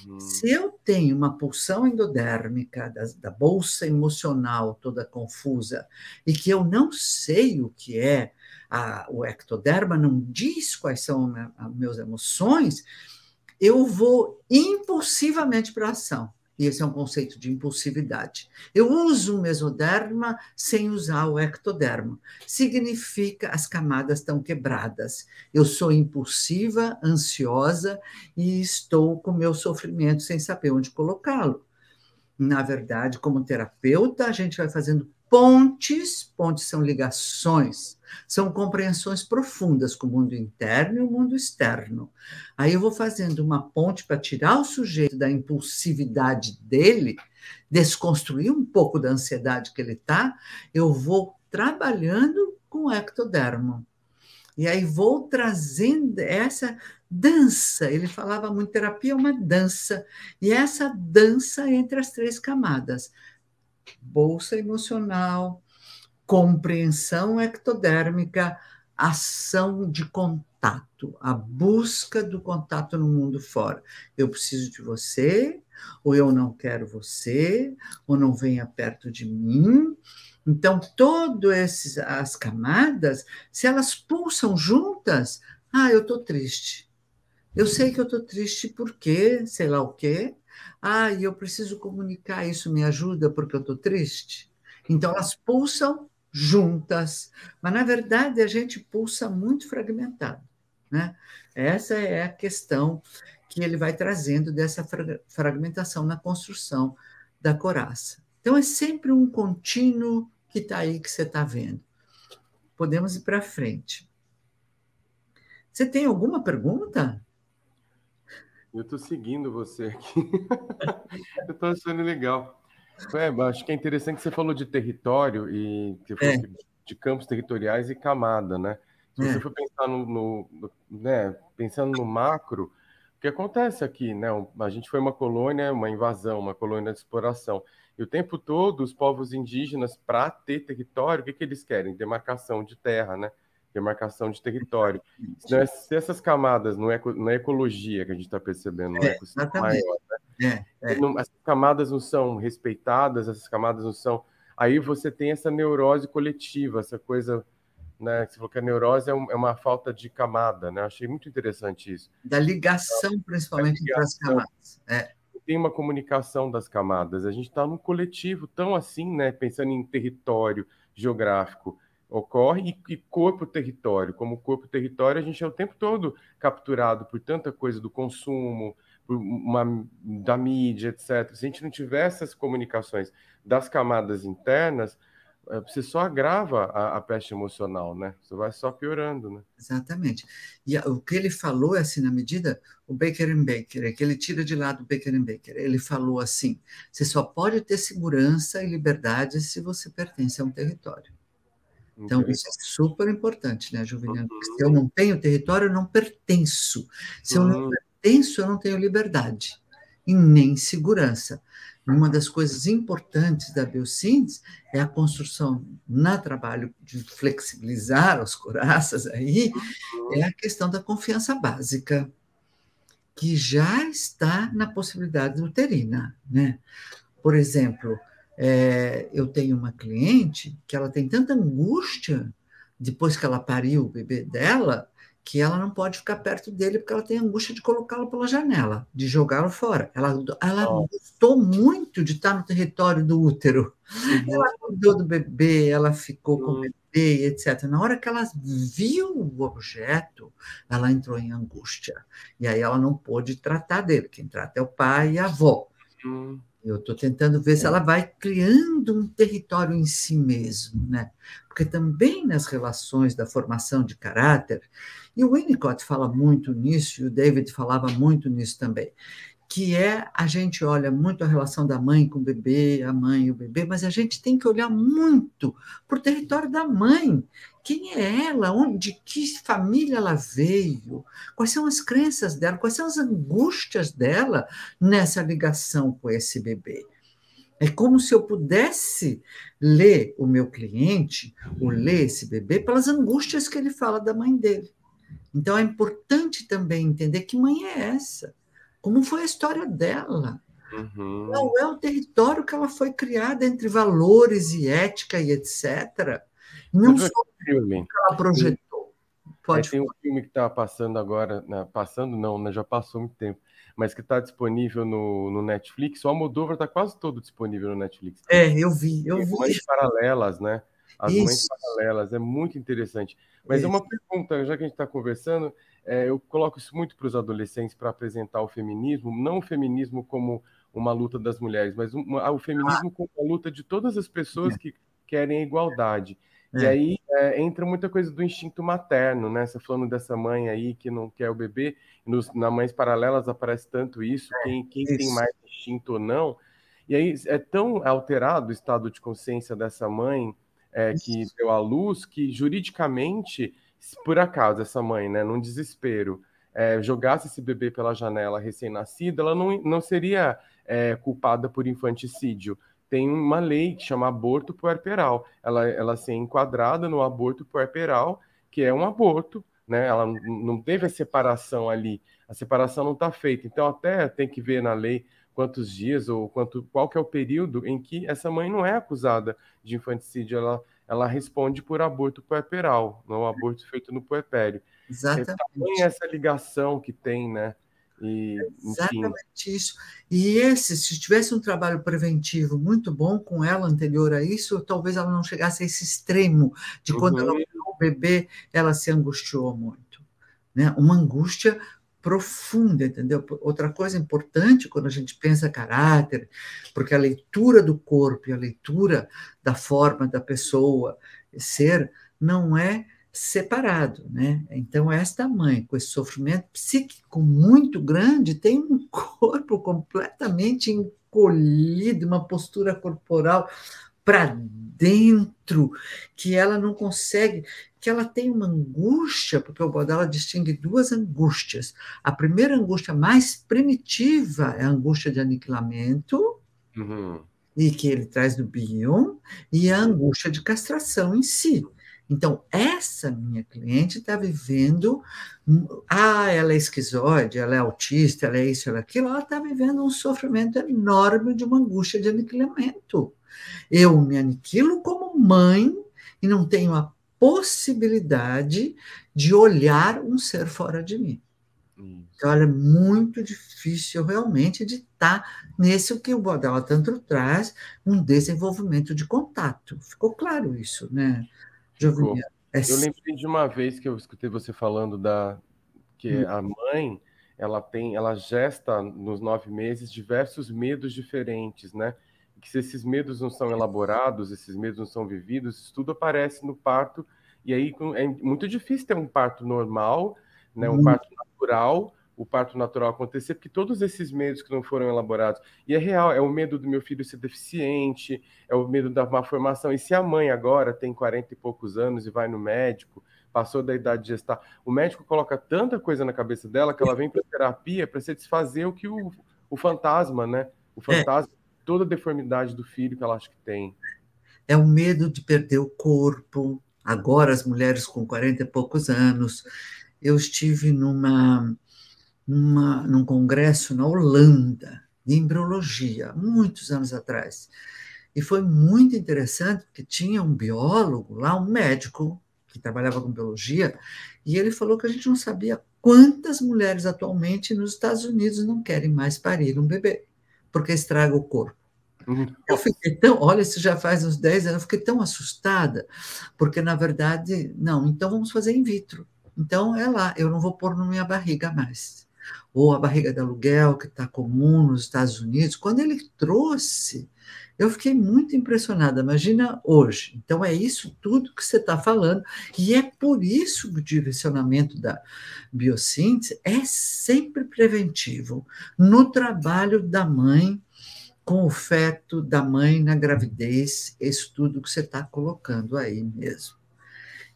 Uhum. Se eu tenho uma pulsão endodérmica da, da bolsa emocional toda confusa e que eu não sei o que é, a, o ectoderma não diz quais são as minhas emoções, eu vou impulsivamente para a ação. E esse é um conceito de impulsividade. Eu uso o mesoderma sem usar o ectoderma. Significa as camadas estão quebradas. Eu sou impulsiva, ansiosa e estou com meu sofrimento sem saber onde colocá-lo. Na verdade, como terapeuta, a gente vai fazendo pontes, pontes são ligações, são compreensões profundas com o mundo interno e o mundo externo. Aí eu vou fazendo uma ponte para tirar o sujeito da impulsividade dele, desconstruir um pouco da ansiedade que ele está, eu vou trabalhando com o ectodermo. E aí vou trazendo essa dança. Ele falava muito terapia é uma dança, e essa dança entre as três camadas bolsa emocional, compreensão ectodérmica, ação de contato, a busca do contato no mundo fora. Eu preciso de você, ou eu não quero você, ou não venha perto de mim. Então, todas as camadas, se elas pulsam juntas, ah, eu estou triste. Eu sei que eu estou triste porque, sei lá o quê, ah, eu preciso comunicar, isso me ajuda porque eu estou triste. Então, elas pulsam juntas, mas na verdade a gente pulsa muito fragmentado. Né? Essa é a questão que ele vai trazendo dessa fragmentação na construção da coraça. Então, é sempre um contínuo que está aí, que você está vendo. Podemos ir para frente. Você tem alguma pergunta? Eu estou seguindo você aqui. eu estou achando legal. É, acho que é interessante que você falou de território e é. de campos territoriais e camada, né? Se é. você for pensar no, no, no, né, pensando no macro, o que acontece aqui, né? A gente foi uma colônia, uma invasão, uma colônia de exploração. E o tempo todo, os povos indígenas, para ter território, o que, que eles querem? Demarcação de terra, né? demarcação é de território. Senão, se essas camadas não é na é ecologia que a gente está percebendo, não né, é, maior, né? é, é. Não, essas camadas não são respeitadas, essas camadas não são. Aí você tem essa neurose coletiva, essa coisa. Né, você falou que a neurose é, um, é uma falta de camada, né? achei muito interessante isso. Da ligação, principalmente, entre as camadas. É. Tem uma comunicação das camadas. A gente está num coletivo tão assim, né? Pensando em território geográfico ocorre e, e corpo território. Como corpo território, a gente é o tempo todo capturado por tanta coisa do consumo, por uma, da mídia, etc. Se a gente não tiver essas comunicações das camadas internas, eh, você só agrava a, a peste emocional, né? Você vai só piorando, né? Exatamente. E o que ele falou é assim, na medida, o Baker and Baker, é que ele tira de lado o Baker and Baker. Ele falou assim: você só pode ter segurança e liberdade se você pertence a um território. Então, uhum. isso é super importante, né, Juliano? Uhum. Se eu uhum. não tenho território, eu não pertenço. Se uhum. eu não pertenço, eu não tenho liberdade e nem segurança. Uma das coisas importantes da biosíntese é a construção na trabalho de flexibilizar as coraças aí, é uhum. a questão da confiança básica, que já está na possibilidade uterina, né? Por exemplo, é, eu tenho uma cliente que ela tem tanta angústia depois que ela pariu o bebê dela, que ela não pode ficar perto dele porque ela tem angústia de colocá-lo pela janela, de jogá-lo fora. Ela, ela oh. gostou muito de estar no território do útero. Uhum. Ela cuidou do bebê, ela ficou uhum. com o bebê, etc. Na hora que ela viu o objeto, ela entrou em angústia. E aí ela não pôde tratar dele. Quem trata é o pai e a avó. Uhum. Eu estou tentando ver se é. ela vai criando um território em si mesmo, né? Porque também nas relações da formação de caráter, e o Winnicott fala muito nisso, e o David falava muito nisso também, que é a gente olha muito a relação da mãe com o bebê, a mãe e o bebê, mas a gente tem que olhar muito para o território da mãe. Quem é ela? de que família ela veio? Quais são as crenças dela? Quais são as angústias dela nessa ligação com esse bebê? É como se eu pudesse ler o meu cliente, ou ler esse bebê, pelas angústias que ele fala da mãe dele. Então é importante também entender que mãe é essa como foi a história dela. Uhum. Não é o território que ela foi criada entre valores e ética e etc. Não só é o filme. que ela projetou. Pode é, tem um filme que está passando agora, né? passando não, né? já passou muito tempo, mas que está disponível no, no, Netflix. O Almodóvar está quase todo disponível no Netflix. É, eu vi, eu tem vi. Mães paralelas, né? As Isso. mães paralelas, é muito interessante. Mas é Isso. é uma pergunta, já que a gente está conversando, é, eu coloco isso muito para os adolescentes para apresentar o feminismo, não o feminismo como uma luta das mulheres, mas uma, o feminismo como a luta de todas as pessoas é. que querem a igualdade. E é. aí é, entra muita coisa do instinto materno, né? Você falando dessa mãe aí que não quer o bebê, nos, na Mães Paralelas aparece tanto isso, é, quem, quem isso. tem mais instinto ou não. E aí é tão alterado o estado de consciência dessa mãe é, que deu à luz que juridicamente se por acaso essa mãe, né, num desespero, é, jogasse esse bebê pela janela recém-nascido, ela não, não seria é, culpada por infanticídio. Tem uma lei que chama aborto puerperal. Ela, ela se é enquadrada no aborto puerperal, que é um aborto, né? Ela não teve a separação ali. A separação não está feita. Então, até tem que ver na lei quantos dias ou quanto, qual que é o período em que essa mãe não é acusada de infanticídio. Ela ela responde por aborto puerperal, não é aborto feito no puerpério. Tá Exatamente. É essa ligação que tem, né? E, Exatamente isso. E esse, se tivesse um trabalho preventivo muito bom com ela anterior a isso, talvez ela não chegasse a esse extremo de quando uhum. ela olhou o bebê, ela se angustiou muito. Né? Uma angústia profunda, entendeu? Outra coisa importante quando a gente pensa caráter, porque a leitura do corpo e a leitura da forma da pessoa, ser, não é separado, né? Então esta mãe com esse sofrimento psíquico muito grande tem um corpo completamente encolhido, uma postura corporal para dentro, que ela não consegue, que ela tem uma angústia, porque o Bodala distingue duas angústias. A primeira angústia mais primitiva é a angústia de aniquilamento, uhum. e que ele traz do Bion, e a angústia de castração em si. Então, essa minha cliente está vivendo. Hum, ah, ela é esquizoide, ela é autista, ela é isso, ela é aquilo. Ela está vivendo um sofrimento enorme de uma angústia de aniquilamento. Eu me aniquilo como mãe e não tenho a possibilidade de olhar um ser fora de mim. Então, é muito difícil realmente de estar nesse nesse que o Bodala tanto traz, um desenvolvimento de contato. Ficou claro isso, né, Jovem? É... Eu lembrei de uma vez que eu escutei você falando da que hum. a mãe ela tem, ela gesta nos nove meses diversos medos diferentes, né? que se esses medos não são elaborados, esses medos não são vividos, isso tudo aparece no parto, e aí é muito difícil ter um parto normal, né, um uhum. parto natural, o parto natural acontecer, porque todos esses medos que não foram elaborados, e é real, é o medo do meu filho ser deficiente, é o medo da má formação, e se a mãe agora tem 40 e poucos anos e vai no médico, passou da idade de gestar, o médico coloca tanta coisa na cabeça dela que ela vem para terapia para se desfazer o que o, o fantasma, né? O é. fantasma é toda a deformidade do filho que ela acha que tem. É o medo de perder o corpo. Agora, as mulheres com 40 e poucos anos. Eu estive numa, numa, num congresso na Holanda, de embriologia, muitos anos atrás. E foi muito interessante, porque tinha um biólogo lá, um médico, que trabalhava com biologia, e ele falou que a gente não sabia quantas mulheres atualmente nos Estados Unidos não querem mais parir um bebê porque estraga o corpo. Uhum. Eu fiquei tão, olha, isso já faz uns 10 anos, eu fiquei tão assustada, porque na verdade, não, então vamos fazer in vitro. Então é lá, eu não vou pôr na minha barriga mais ou a barriga de aluguel, que está comum nos Estados Unidos, quando ele trouxe, eu fiquei muito impressionada. Imagina hoje. Então, é isso tudo que você está falando, e é por isso que o direcionamento da biossíntese é sempre preventivo no trabalho da mãe com o feto da mãe na gravidez, isso tudo que você está colocando aí mesmo.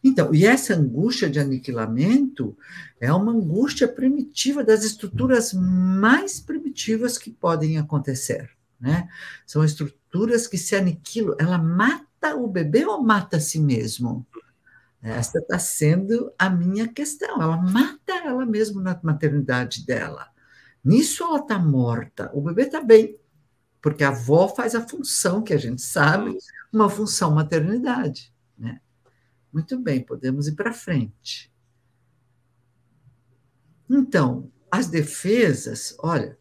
Então, e essa angústia de aniquilamento é uma angústia primitiva das estruturas mais primitivas que podem acontecer, né? São estruturas que se aniquilam, ela mata o bebê ou mata a si mesmo? Essa está sendo a minha questão. Ela mata ela mesma na maternidade dela. Nisso ela está morta. O bebê está bem, porque a avó faz a função que a gente sabe, uma função maternidade. Muito bem, podemos ir para frente. Então, as defesas, olha,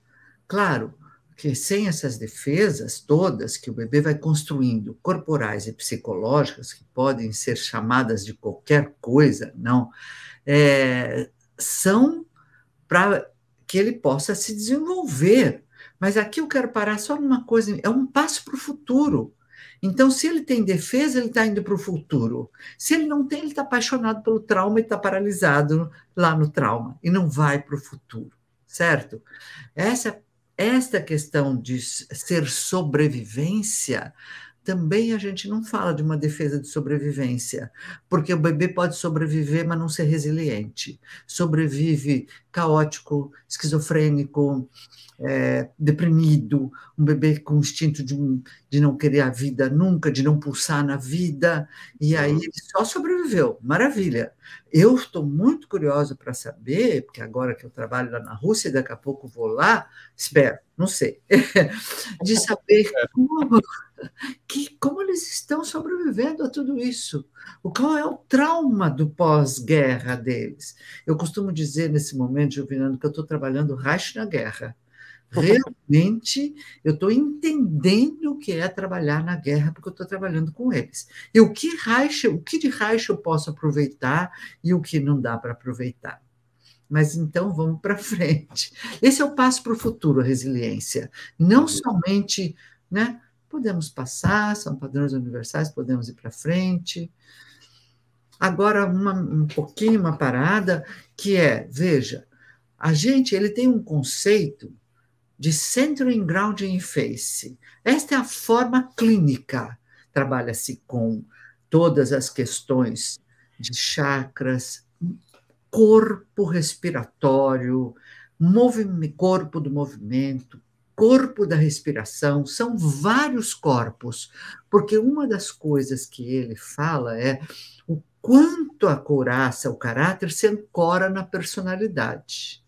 claro que sem essas defesas todas que o bebê vai construindo, corporais e psicológicas, que podem ser chamadas de qualquer coisa, não, é, são para que ele possa se desenvolver. Mas aqui eu quero parar só numa coisa, é um passo para o futuro. Então, se ele tem defesa, ele está indo para o futuro. Se ele não tem, ele está apaixonado pelo trauma e está paralisado lá no trauma e não vai para o futuro, certo? Essa, esta questão de ser sobrevivência também a gente não fala de uma defesa de sobrevivência, porque o bebê pode sobreviver, mas não ser resiliente. Sobrevive caótico, esquizofrênico, é, deprimido, um bebê com instinto de, de não querer a vida nunca, de não pulsar na vida, e uhum. aí ele só sobreviveu. Maravilha! Eu estou muito curiosa para saber, porque agora que eu trabalho lá na Rússia, daqui a pouco vou lá, espero, não sei, de saber é. como que como eles estão sobrevivendo a tudo isso, o qual é o trauma do pós-guerra deles. Eu costumo dizer nesse momento, Giovinando, que eu estou trabalhando racha na guerra. Realmente, eu estou entendendo o que é trabalhar na guerra, porque eu estou trabalhando com eles. E o que, Reich, o que de Reich eu posso aproveitar e o que não dá para aproveitar mas então vamos para frente. Esse é o passo para o futuro, a resiliência. Não uhum. somente né, Podemos passar, são padrões universais, podemos ir para frente. Agora, uma, um pouquinho, uma parada, que é, veja, a gente ele tem um conceito de centering, grounding e face. Esta é a forma clínica. Trabalha-se com todas as questões de chakras, corpo respiratório, corpo do movimento, corpo da respiração, são vários corpos, porque uma das coisas que ele fala é o quanto a couraça, o caráter, se ancora na personalidade.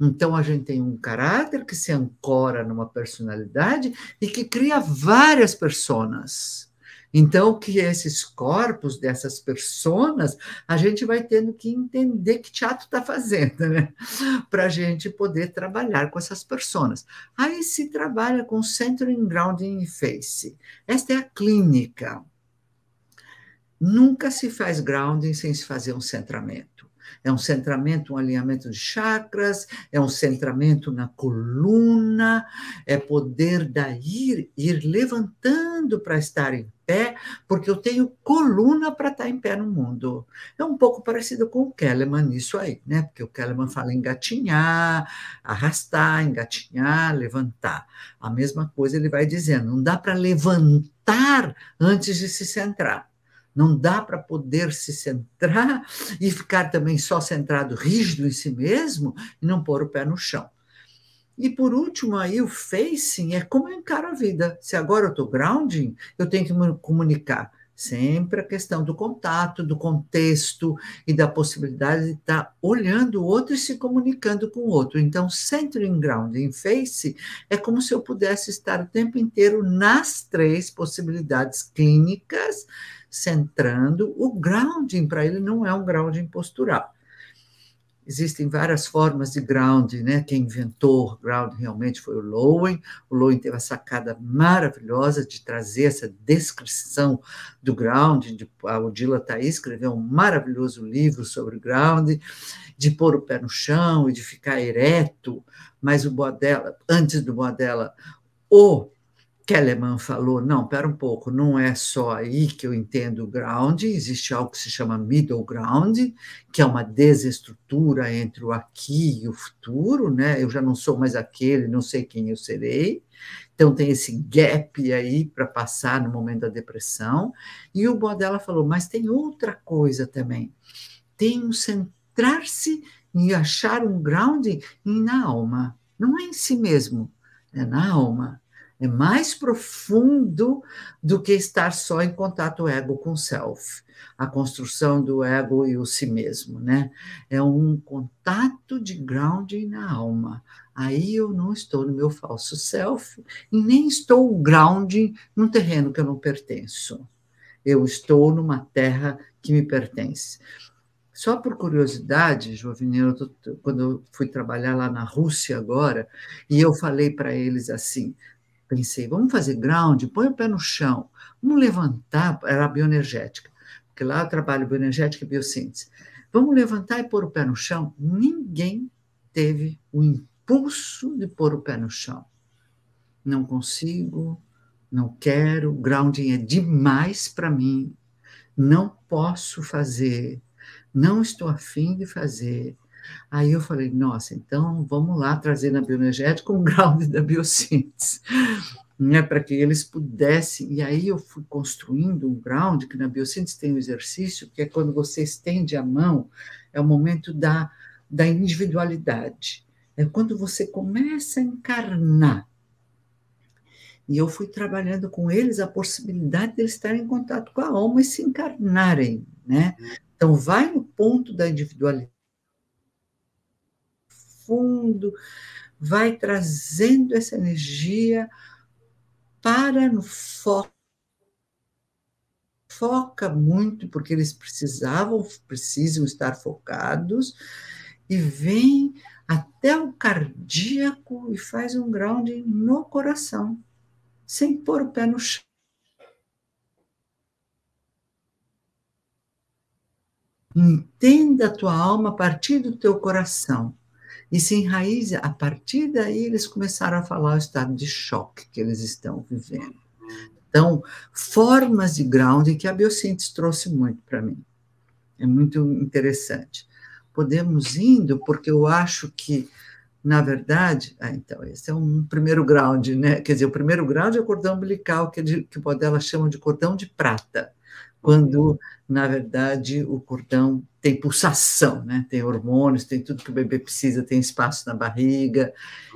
Então, a gente tem um caráter que se ancora numa personalidade e que cria várias personas. Então, que esses corpos dessas personas, a gente vai tendo que entender que teatro está fazendo, né? Para a gente poder trabalhar com essas personas. Aí se trabalha com centering, grounding e face. Esta é a clínica. Nunca se faz grounding sem se fazer um centramento. É um centramento, um alinhamento de chakras, é um centramento na coluna, é poder daí ir levantando para estar em pé, porque eu tenho coluna para estar tá em pé no mundo. É um pouco parecido com o Kellerman, isso aí, né? Porque o Kellerman fala engatinhar, arrastar, engatinhar, levantar. A mesma coisa ele vai dizendo, não dá para levantar antes de se centrar. Não dá para poder se centrar e ficar também só centrado, rígido em si mesmo e não pôr o pé no chão. E por último, aí o facing é como eu encaro a vida. Se agora eu estou grounding, eu tenho que me comunicar. Sempre a questão do contato, do contexto e da possibilidade de estar tá olhando o outro e se comunicando com o outro. Então, centering grounding face é como se eu pudesse estar o tempo inteiro nas três possibilidades clínicas, centrando o grounding, para ele não é um grounding postural existem várias formas de grounding, né? Quem inventou grounding realmente foi o Lowen. O Lowen teve a sacada maravilhosa de trazer essa descrição do grounding. De, a Odila Thaís tá escreveu um maravilhoso livro sobre grounding, de pôr o pé no chão e de ficar ereto. Mas o Boadella, antes do Boadella, o Kellerman falou: não, pera um pouco, não é só aí que eu entendo o ground, existe algo que se chama middle ground, que é uma desestrutura entre o aqui e o futuro, né? Eu já não sou mais aquele, não sei quem eu serei. Então tem esse gap aí para passar no momento da depressão. E o Bodella falou: mas tem outra coisa também, tem um centrar-se e achar um ground na alma, não é em si mesmo, é na alma. É mais profundo do que estar só em contato ego com self, a construção do ego e o si mesmo, né? É um contato de grounding na alma. Aí eu não estou no meu falso self e nem estou grounding num terreno que eu não pertenço. Eu estou numa terra que me pertence. Só por curiosidade, Jovenil, quando eu fui trabalhar lá na Rússia agora, e eu falei para eles assim: pensei, vamos fazer ground, põe o pé no chão, vamos levantar, era a bioenergética, porque lá eu trabalho bioenergética e biossíntese. Vamos levantar e pôr o pé no chão. Ninguém teve o impulso de pôr o pé no chão. Não consigo, não quero, grounding é demais para mim, não posso fazer, não estou afim de fazer, Aí eu falei, nossa, então vamos lá trazer na bioenergética um grau da biossíntese, né, para que eles pudessem. E aí eu fui construindo um ground, que na biossíntese tem um exercício, que é quando você estende a mão, é o momento da, da individualidade. É quando você começa a encarnar. E eu fui trabalhando com eles a possibilidade de eles estarem em contato com a alma e se encarnarem, né? Então, vai no ponto da individualidade fundo, vai trazendo essa energia para no foco. Foca muito, porque eles precisavam, precisam estar focados, e vem até o cardíaco e faz um grounding no coração, sem pôr o pé no chão. Entenda a tua alma a partir do teu coração e se enraiza. A partir daí, eles começaram a falar o estado de choque que eles estão vivendo. Então, formas de grounding que a Bioscientes trouxe muito para mim. É muito interessante. Podemos indo, porque eu acho que, na verdade. Ah, então, esse é um primeiro ground, né? Quer dizer, o primeiro ground é o cordão umbilical, que, é de, que o Bodella chama de cordão de prata quando, na verdade, o cordão tem pulsação, né? tem hormônios, tem tudo que o bebê precisa, tem espaço na barriga,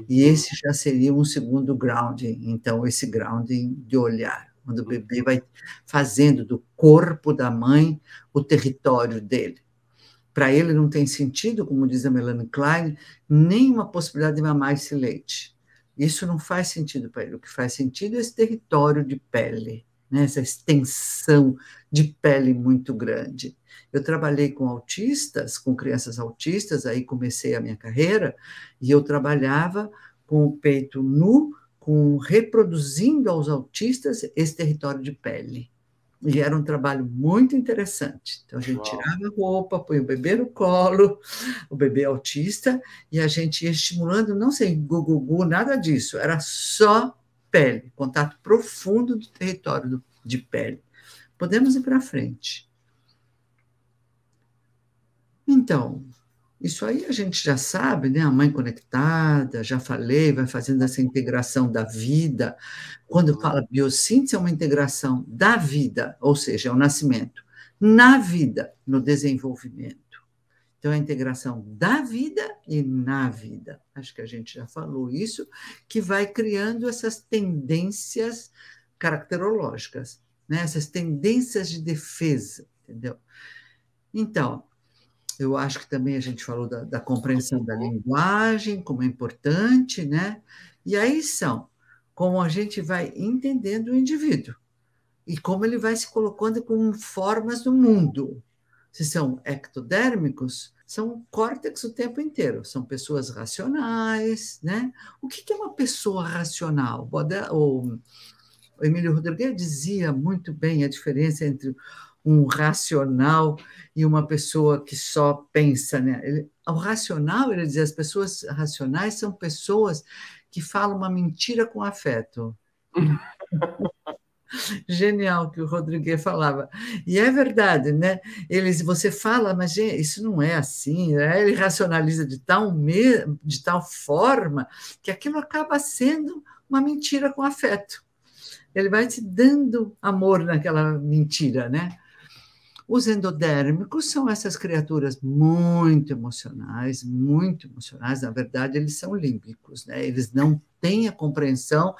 e uhum. esse já seria um segundo grounding, então, esse grounding de olhar, quando o bebê vai fazendo do corpo da mãe o território dele. Para ele não tem sentido, como diz a Melanie Klein, nenhuma possibilidade de mamar esse leite. Isso não faz sentido para ele. O que faz sentido é esse território de pele né, essa extensão de pele muito grande. Eu trabalhei com autistas, com crianças autistas, aí comecei a minha carreira, e eu trabalhava com o peito nu, com reproduzindo aos autistas esse território de pele. E era um trabalho muito interessante. Então, a gente Uau. tirava a roupa, põe o bebê no colo, o bebê autista, e a gente ia estimulando, não sem gugugu, nada disso, era só pele, contato profundo do território do, de pele. Podemos ir para frente. Então, isso aí a gente já sabe, né? A mãe conectada, já falei, vai fazendo essa integração da vida. Quando uhum. fala biossíntese, é uma integração da vida, ou seja, é o nascimento, na vida, no desenvolvimento. Então, a integração da vida e na vida. Acho que a gente já falou isso, que vai criando essas tendências caracterológicas, né? essas tendências de defesa, entendeu? Então, eu acho que também a gente falou da, da compreensão da uhum. linguagem, como é importante, né? E aí são como a gente vai entendendo o indivíduo e como ele vai se colocando com formas do mundo, se são ectodérmicos, são córtex o tempo inteiro, são pessoas racionais, né? O que é uma pessoa racional? O Emílio Rodrigues dizia muito bem a diferença entre um racional e uma pessoa que só pensa, né? Ele, o racional, ele dizia, as pessoas racionais são pessoas que falam uma mentira com afeto. Genial que o Rodrigues falava. E é verdade, né? Eles, você fala, mas isso não é assim. Né? Ele racionaliza de tal, me, de tal forma que aquilo acaba sendo uma mentira com afeto. Ele vai te dando amor naquela mentira, né? Os endodérmicos são essas criaturas muito emocionais, muito emocionais. Na verdade, eles são límbicos, né? Eles não têm a compreensão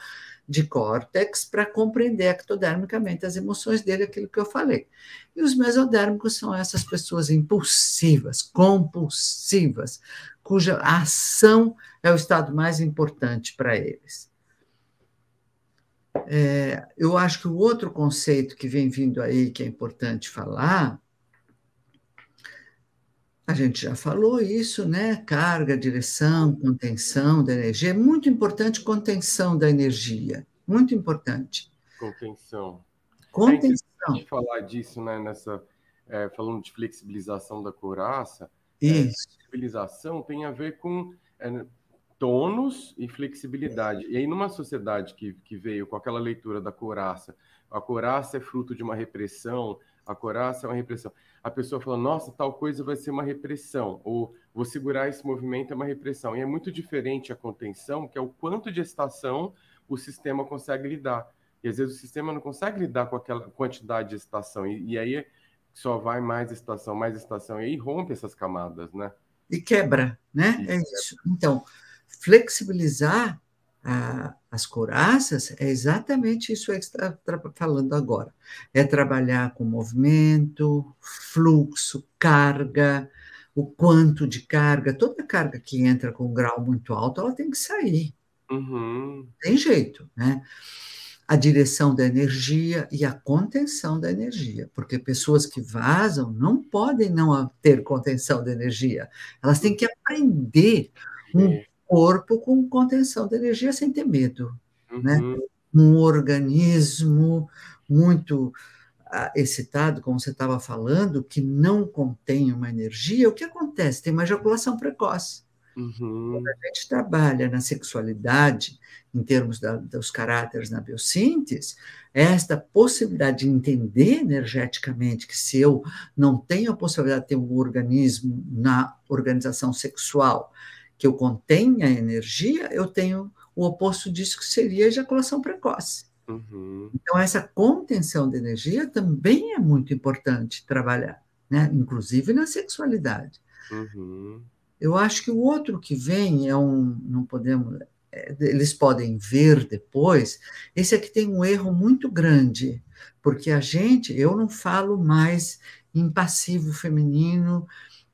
de córtex para compreender ectodermicamente as emoções dele, aquilo que eu falei. E os mesodérmicos são essas pessoas impulsivas, compulsivas, cuja ação é o estado mais importante para eles. É, eu acho que o outro conceito que vem vindo aí, que é importante falar, a gente já falou isso, né? Carga, direção, contenção da energia. É muito importante contenção da energia. Muito importante. Contenção. Contenção. É falar disso, né? Nessa, é, falando de flexibilização da couraça. É, isso. É, flexibilização tem a ver com é, tônus e flexibilidade. É. E aí, numa sociedade que, que veio com aquela leitura da coraça, a coraça é fruto de uma repressão, a coraça é uma repressão. A pessoa fala, nossa, tal coisa vai ser uma repressão, ou vou segurar esse movimento é uma repressão. E é muito diferente a contenção, que é o quanto de estação o sistema consegue lidar. E às vezes o sistema não consegue lidar com aquela quantidade de estação, e, e aí só vai mais estação, mais estação, e aí rompe essas camadas, né? E quebra, né? Isso. É isso. Então, flexibilizar a, as couraças é exatamente isso que está falando agora. É trabalhar com movimento, fluxo, carga, o quanto de carga. Toda carga que entra com um grau muito alto, ela tem que sair. Uhum. Tem jeito, né? a direção da energia e a contenção da energia, porque pessoas que vazam não podem não ter contenção da energia, elas têm que aprender um é corpo com contenção da energia sem ter medo, né? uhum. né? Um organismo muito ah, excitado, como você estava falando, que não contém uma energia, o que acontece? Tem uma ejaculação precoce. Uhum. Quando a gente trabalha na sexualidade, em termos da, dos caráteres na biossíntese, esta possibilidade de entender energeticamente que se eu não tenho a possibilidade de ter um organismo na organização sexual, que eu contenha energia, eu tenho o oposto disso que seria a ejaculação precoce. Uhum. Então, essa contenção de energia também é muito importante trabalhar, né? inclusive na sexualidade. Uhum. Eu acho que o outro que vem é um. Não podemos. É, eles podem ver depois. Esse aqui é tem um erro muito grande, porque a gente. Eu não falo mais em passivo feminino,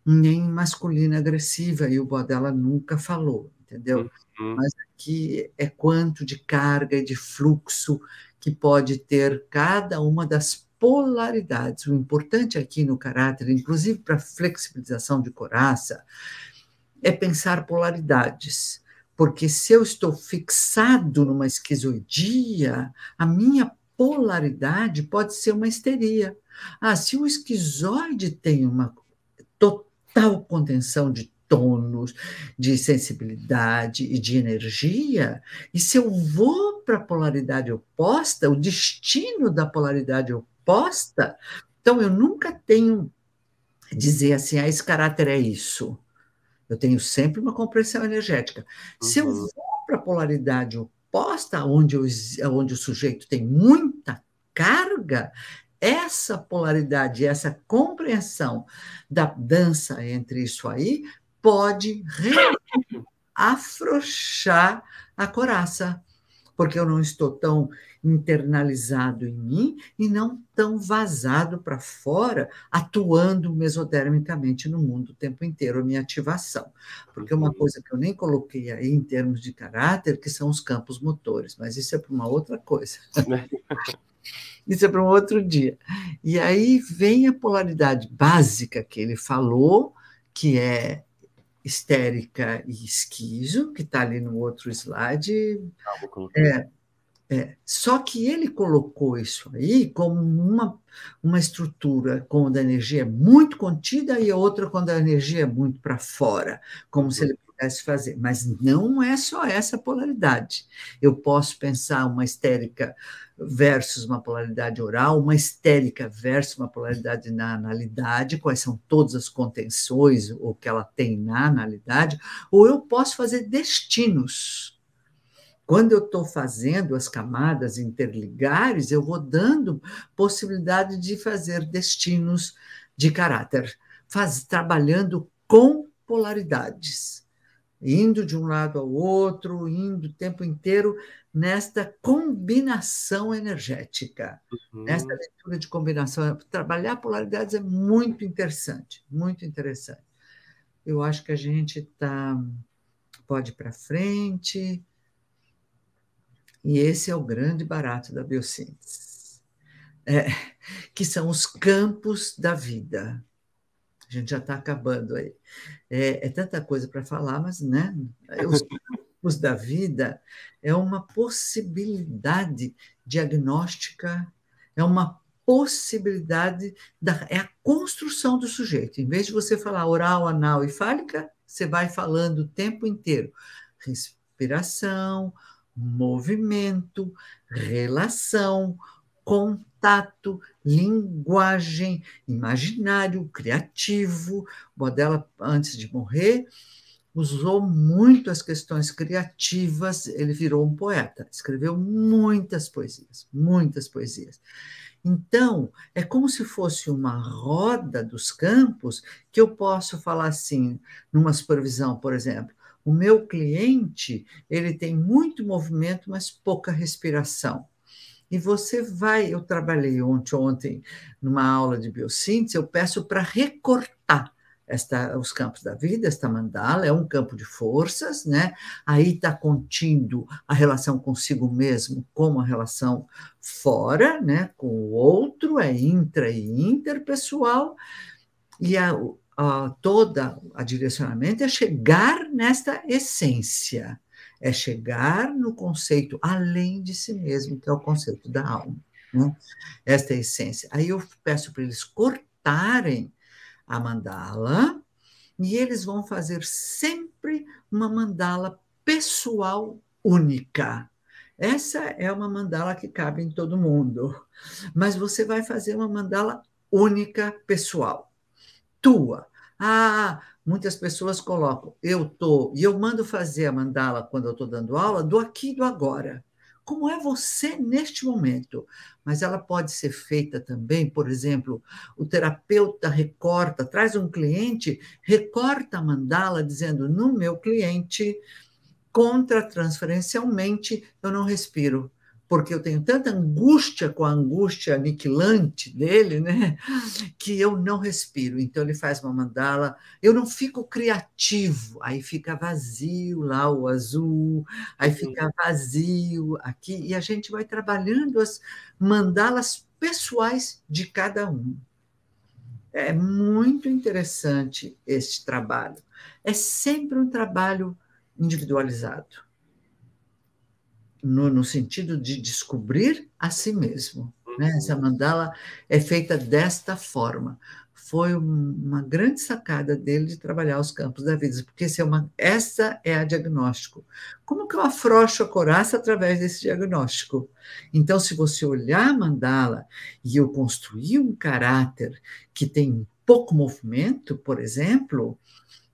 nem masculina agressiva, e o Bodella nunca falou, entendeu? Uhum. Mas aqui é quanto de carga e de fluxo que pode ter cada uma das polaridades. O importante aqui no caráter, inclusive para flexibilização de coraça, é pensar polaridades. Porque se eu estou fixado numa esquizoidia, a minha polaridade pode ser uma histeria. Ah, se o esquizoide tem uma tal contenção de tonos, de sensibilidade e de energia, e se eu vou para a polaridade oposta, o destino da polaridade oposta, então eu nunca tenho dizer assim, ah, esse caráter é isso. Eu tenho sempre uma compressão energética. Uhum. Se eu uhum. vou para a polaridade oposta, onde, eu, onde o sujeito tem muita carga, essa polaridade, essa compreensão da dança entre isso aí pode afrouxar a coraça, porque eu não estou tão internalizado em mim e não tão vazado para fora, atuando mesodermicamente no mundo o tempo inteiro, a minha ativação. Porque uma coisa que eu nem coloquei aí em termos de caráter, que são os campos motores, mas isso é para uma outra coisa. Né? Isso é para um outro dia. E aí vem a polaridade básica que ele falou, que é histérica e esquizo, que está ali no outro slide. Ah, é, é. Só que ele colocou isso aí como uma, uma estrutura quando a energia é muito contida e a outra quando a energia é muito para fora, como se uhum. ele se fazer. Mas não é só essa polaridade. Eu posso pensar uma histérica versus uma polaridade oral, uma histérica versus uma polaridade na analidade, quais são todas as contenções ou que ela tem na analidade, ou eu posso fazer destinos. Quando eu estou fazendo as camadas interligares, eu vou dando possibilidade de fazer destinos de caráter, faz, trabalhando com polaridades indo de um lado ao outro, indo o tempo inteiro nesta combinação energética, uhum. nesta leitura de combinação. Trabalhar polaridades é muito interessante, muito interessante. Eu acho que a gente tá, pode ir para frente, e esse é o grande barato da biossíntese, é, que são os campos da vida. A gente já está acabando aí. É, é tanta coisa para falar, mas né, os campos da vida é uma possibilidade diagnóstica, é uma possibilidade, da, é a construção do sujeito. Em vez de você falar oral, anal e fálica, você vai falando o tempo inteiro. Respiração, movimento, relação, contato, linguagem, imaginário, criativo. Bodella, antes de morrer, usou muito as questões criativas, ele virou um poeta, escreveu muitas poesias, muitas poesias. Então, é como se fosse uma roda dos campos que eu posso falar assim, numa supervisão, por exemplo, o meu cliente, ele tem muito movimento, mas pouca respiração. E você vai, eu trabalhei ontem, ontem numa aula de biossíntese, eu peço para recortar esta, os campos da vida, esta mandala, é um campo de forças, né? Aí está contindo a relação consigo mesmo como a relação fora, né? Com o outro, é intra e interpessoal, e a, a, toda a direcionamento é chegar nesta essência é chegar no conceito além de si mesmo, que é o conceito da alma. Né? Esta é a essência. Aí eu peço para eles cortarem a mandala e eles vão fazer sempre uma mandala pessoal única. Essa é uma mandala que cabe em todo mundo, mas você vai fazer uma mandala única, pessoal, tua. Ah, muitas pessoas colocam, eu tô, e eu mando fazer a mandala quando eu estou dando aula, do aqui e do agora. Como é você neste momento? Mas ela pode ser feita também, por exemplo, o terapeuta recorta, traz um cliente, recorta a mandala dizendo: no meu cliente, contra transferencialmente, eu não respiro porque eu tenho tanta angústia com a angústia aniquilante dele, né? Que eu não respiro. Então ele faz uma mandala, eu não fico criativo. Aí fica vazio lá o azul, aí uhum. fica vazio aqui e a gente vai trabalhando as mandalas pessoais de cada um. É muito interessante este trabalho. É sempre um trabalho individualizado no, no sentido de descobrir a si mesmo. Né? Uhum. Essa mandala é feita desta forma. Foi uma grande sacada dele de trabalhar os campos da vida, porque esse é uma, essa é a diagnóstico. Como que eu afrouxo a coraça através desse diagnóstico? Então, se você olhar a mandala e eu construir um caráter que tem pouco movimento, por exemplo,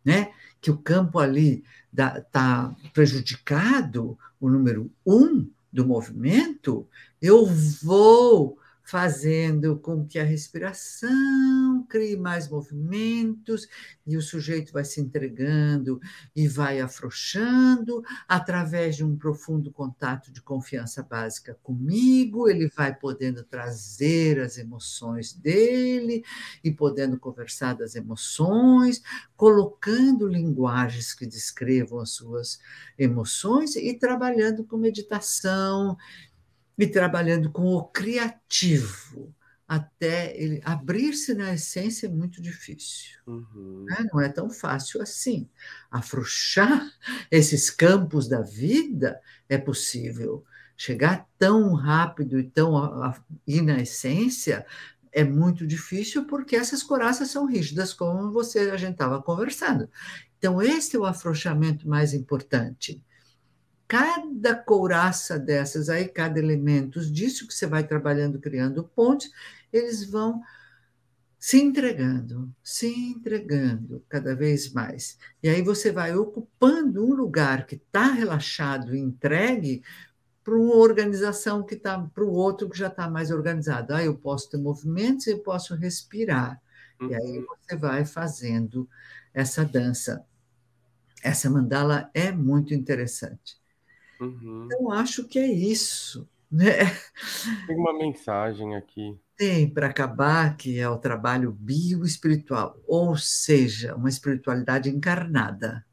né, que o campo ali está prejudicado, o número um do movimento, eu vou fazendo com que a respiração crie mais movimentos e o sujeito vai se entregando e vai afrouxando através de um profundo contato de confiança básica comigo, ele vai podendo trazer as emoções dele e podendo conversar das emoções, colocando linguagens que descrevam as suas emoções e trabalhando com meditação e trabalhando com o criativo até ele abrir-se na essência é muito difícil. Uhum. Né? Não é tão fácil assim. Afrouxar esses campos da vida é possível. Chegar tão rápido e tão a, a, ir na essência é muito difícil porque essas coraças são rígidas, como você a gente estava conversando. Então, esse é o afrouxamento mais importante cada couraça dessas aí, cada elemento disso que você vai trabalhando, criando pontes, eles vão se entregando, se entregando cada vez mais. E aí você vai ocupando um lugar que está relaxado e entregue para uma organização que está, para o outro que já está mais organizado. Ah, eu posso ter movimentos, eu posso respirar. Uhum. E aí uhum. você vai fazendo essa dança. Essa mandala é muito interessante. Uhum. Então, acho que é isso. Né? Tem uma mensagem aqui. Tem, para acabar, que é o trabalho bioespiritual, ou seja, uma espiritualidade encarnada.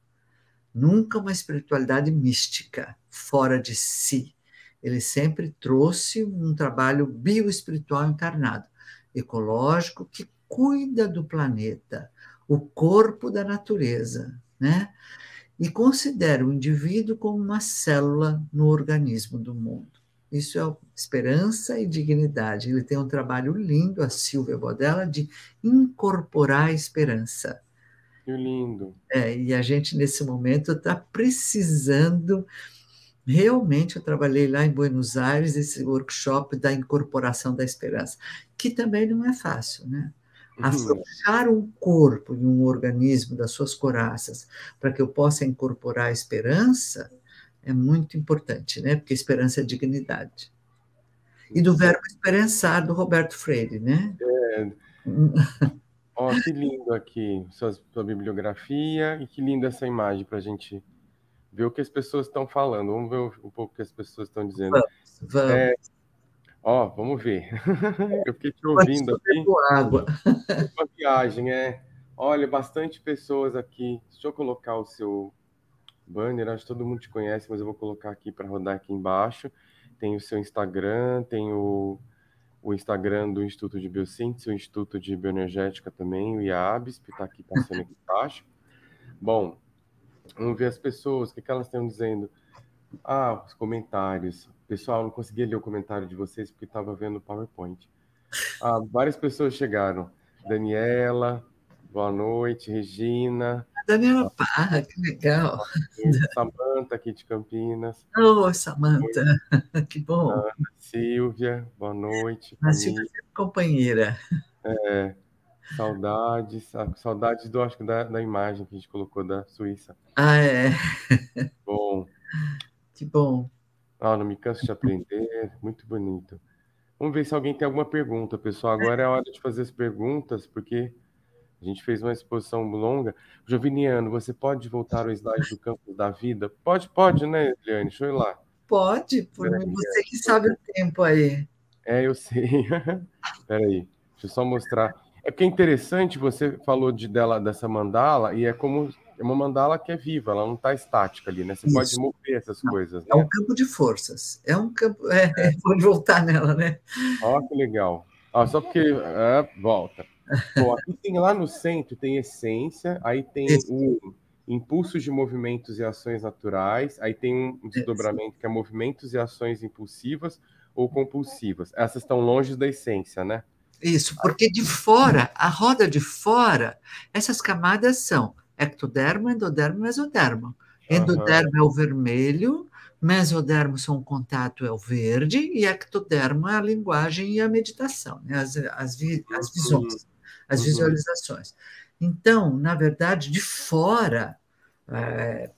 Nunca uma espiritualidade mística, fora de si. Ele sempre trouxe um trabalho bioespiritual encarnado, ecológico, que cuida do planeta, o corpo da natureza, né? e considera o indivíduo como uma célula no organismo do mundo. Isso é esperança e dignidade. Ele tem um trabalho lindo, a Silvia Bodella, de incorporar a esperança. Que lindo. É, e a gente, nesse momento, está precisando. Realmente, eu trabalhei lá em Buenos Aires, esse workshop da incorporação da esperança, que também não é fácil, né? Uhum. afrouxar um corpo e um organismo das suas coraças para que eu possa incorporar a esperança é muito importante, né? Porque esperança é dignidade. E do uhum. verbo esperançar do Roberto Freire, né? É. Ó, que lindo aqui sua, sua, bibliografia e que linda essa imagem para a gente ver o que as pessoas estão falando. Vamos ver um pouco o que as pessoas estão dizendo. Vamos, vamos. É, Ó, oh, vamos ver. É, eu fiquei te ouvindo aqui. Água. Uma viagem, é. Olha, bastante pessoas aqui. Deixa eu colocar o seu banner. Acho que todo mundo te conhece, mas eu vou colocar aqui para rodar aqui embaixo. Tem o seu Instagram, tem o, o Instagram do Instituto de Biosíntese, o Instituto de Bioenergética também, o que está aqui passando aqui embaixo. Bom, vamos ver as pessoas, o que, que elas estão dizendo. Ah, os comentários. Pessoal, não consegui ler o comentário de vocês porque estava vendo o PowerPoint. Ah, várias pessoas chegaram. Daniela, boa noite. Regina. Daniela Parra, que legal. Samanta, aqui de Campinas. Ô, oh, Samanta, que bom. Ah, Silvia, boa noite. A Silvia é companheira. É, saudades, saudades do, acho, da, da imagem que a gente colocou da Suíça. Ah, é. Bom. Que bom. Ah, não me canso de aprender. Muito bonito. Vamos ver se alguém tem alguma pergunta, pessoal. Agora é a hora de fazer as perguntas, porque a gente fez uma exposição longa. Joviniano, você pode voltar ao slide do campo da vida? Pode, pode, né, Eliane? Deixa eu ir lá. Pode, por né? você que sabe o tempo aí. É, eu sei. Peraí, deixa eu só mostrar. É porque é interessante, você falou de, dela, dessa mandala, e é como é uma mandala que é viva, ela não está estática ali, né? Você Isso. pode mover essas não, coisas. É né? um campo de forças. É um campo. É, é. pode voltar nela, né? Ó, que legal. Ó, só porque. É, volta. Bom, aqui tem lá no centro, tem essência, aí tem Esse. impulsos de movimentos e ações naturais, aí tem um desdobramento que é movimentos e ações impulsivas ou compulsivas. Essas estão longe da essência, né? Isso, porque de fora, a roda de fora, essas camadas são ectoderma, endodermo, mesodermo. Endodermo uhum. é o vermelho, mesodermo são o contato é o verde e ectodermo é a linguagem e a meditação, né? as, as, vi, as uhum. visões, as uhum. visualizações. Então, na verdade, de fora, é,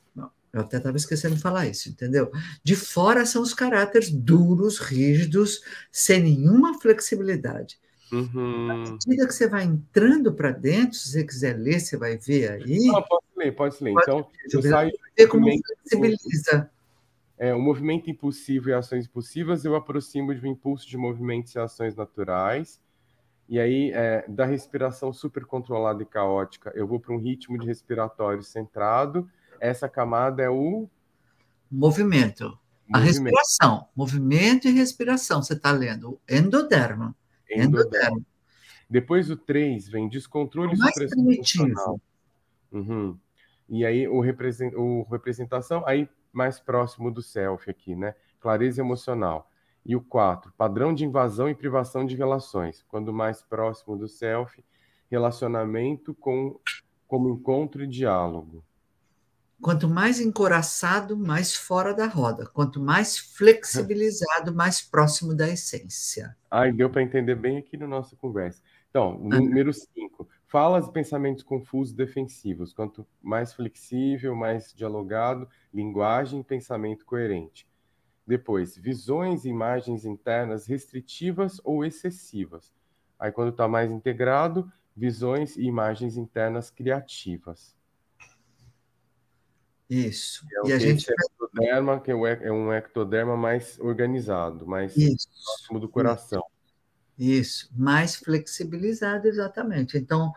eu até estava esquecendo de falar isso, entendeu? De fora são os caráteres duros, rígidos, sem nenhuma flexibilidade. Uhum. À medida que você vai entrando para dentro, se você quiser ler, você vai ver aí. Não, ah, pode ler, pode ler. Pode então, eu saio ver como flexibiliza. É, o movimento impulsivo e ações impulsivas eu aproximo de um impulso de movimentos e ações naturais. E aí, é, da respiração super controlada e caótica, eu vou para um ritmo de respiratório centrado. Essa camada é o. Movimento. movimento. A respiração. Movimento e respiração. Você está lendo endoderma. Depois o 3 vem descontrole e supressão Uhum. E aí o, represent, o representação, aí mais próximo do self aqui, né? Clareza emocional. E o 4, padrão de invasão e privação de relações. Quando mais próximo do self, relacionamento com como encontro e diálogo. Quanto mais encoraçado, mais fora da roda. Quanto mais flexibilizado, mais próximo da essência. Ai, deu para entender bem aqui na nossa conversa. Então, número 5. Falas e pensamentos confusos defensivos. Quanto mais flexível, mais dialogado, linguagem e pensamento coerente. Depois, visões e imagens internas restritivas ou excessivas. Aí, quando está mais integrado, visões e imagens internas criativas. Isso. é e a gente é ectoderma, que é, é um ectoderma mais organizado, mais Isso. próximo do coração. Isso, mais flexibilizado, exatamente. Então,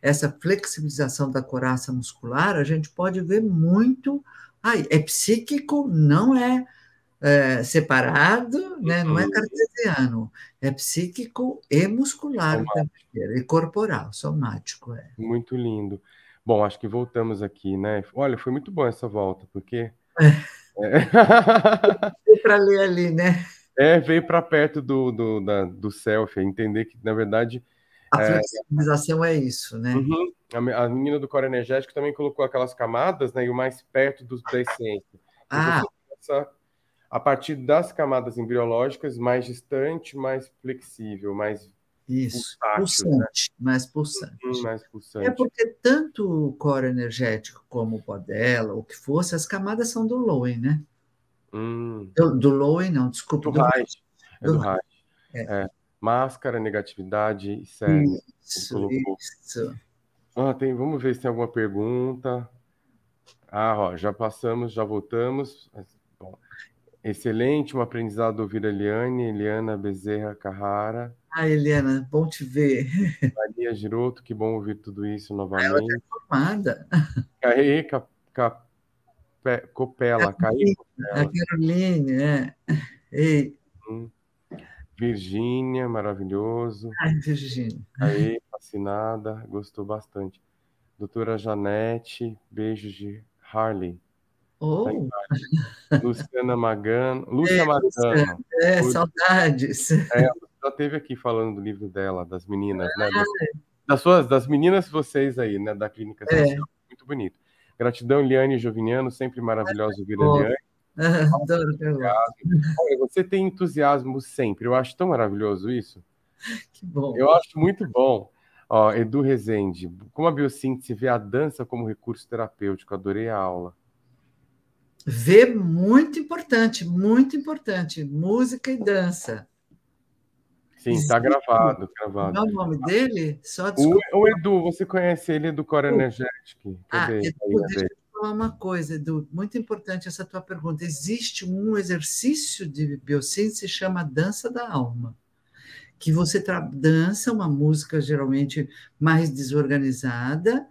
essa flexibilização da coraça muscular, a gente pode ver muito. Ai, é psíquico, não é, é separado, né? não é uhum. cartesiano. É psíquico e muscular, somático. e corporal, somático. É. Muito lindo. Bom, acho que voltamos aqui, né? Olha, foi muito bom essa volta, porque. É. para ler ali, né? É, veio para perto do, do, da, do selfie, é entender que, na verdade. A é, flexibilização é isso, né? Uhum. A, a, menina do core energético também colocou aquelas camadas, né? E o mais perto dos da essência. Então, ah. Essa, a partir das camadas embriológicas, mais distante, mais flexível, mais isso, Pulsátil, pulsante, né? mais pulsante. Uhum, mais pulsante. É porque tanto o coro energético como o podela, o que fosse, as camadas são do Lowen, né? Hum. Do, do Lowen, não, desculpa. Do, do É do, É. É. Máscara, negatividade e cerne. Isso, é, isso. Ah, tem, vamos ver se tem alguma pergunta. Ah, ó, já passamos, já voltamos. Bom, excelente, um aprendizado ouvir a Eliane, Eliana Bezerra Carrara. Ah, Helena, bom te ver. Maria Giroto, que bom ouvir tudo isso ah, tá novamente. Ela está formada. Caí, Copela, Caí A Caroline, é. Ei. Hum. Virgínia, maravilhoso. Ai, Virgínia. Aí, fascinada, gostou bastante. Doutora Janete, beijos de Harley. Tá oh. Luciana Magano. Lúcia é, Magano. É, Lúcia. saudades. É, ela teve aqui falando do livro dela, das meninas, né? Ah, das, das, suas, das meninas vocês aí, né? Da clínica é. Muito bonito. Gratidão, Liane Joviniano, sempre maravilhosa ouvir a Liane. adoro ah, Olha, você tem entusiasmo sempre. Eu acho tão maravilhoso isso. Que bom. Eu acho muito bom. Ó, Edu Rezende, como a biossíntese vê a dança como recurso terapêutico, adorei a aula ver muito importante, muito importante. Música e dança. Sim, está gravado, gravado. Não é o nome dele? Só o, o Edu, você conhece ele do Core Energético? Ah, Edu, deixa eu falar uma coisa, Edu, muito importante essa tua pergunta. Existe um exercício de biosciência que se chama dança da alma, que você dança uma música geralmente mais desorganizada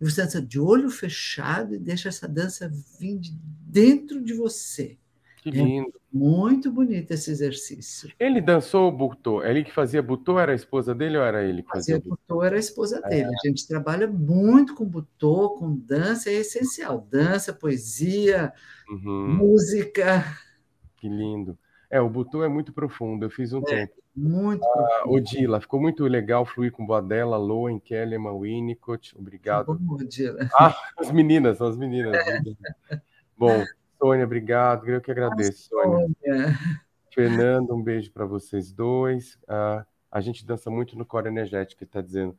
e você dança de olho fechado e deixa essa dança vir de dentro de você. Que é lindo. É muito bonito esse exercício. Ele dançou o Butô? Ele que fazia Butô era a esposa dele ou era ele que fazia? fazia Butô era a esposa é. dele. É. A gente trabalha muito com Butô, com dança, é essencial. Dança, poesia, uhum. música. Que lindo. É, o Butu é muito profundo, eu fiz um é, tempo. Muito ah, profundo. Odila, ficou muito legal fluir com Boadella, Loen, Kellerman, Winnicott, obrigado. Bom, Odila. Ah, as meninas, as meninas. É. Bom, Sônia, obrigado, eu que agradeço, Sônia. Sônia. Fernando, um beijo para vocês dois. Ah, a gente dança muito no Core Energético, está dizendo.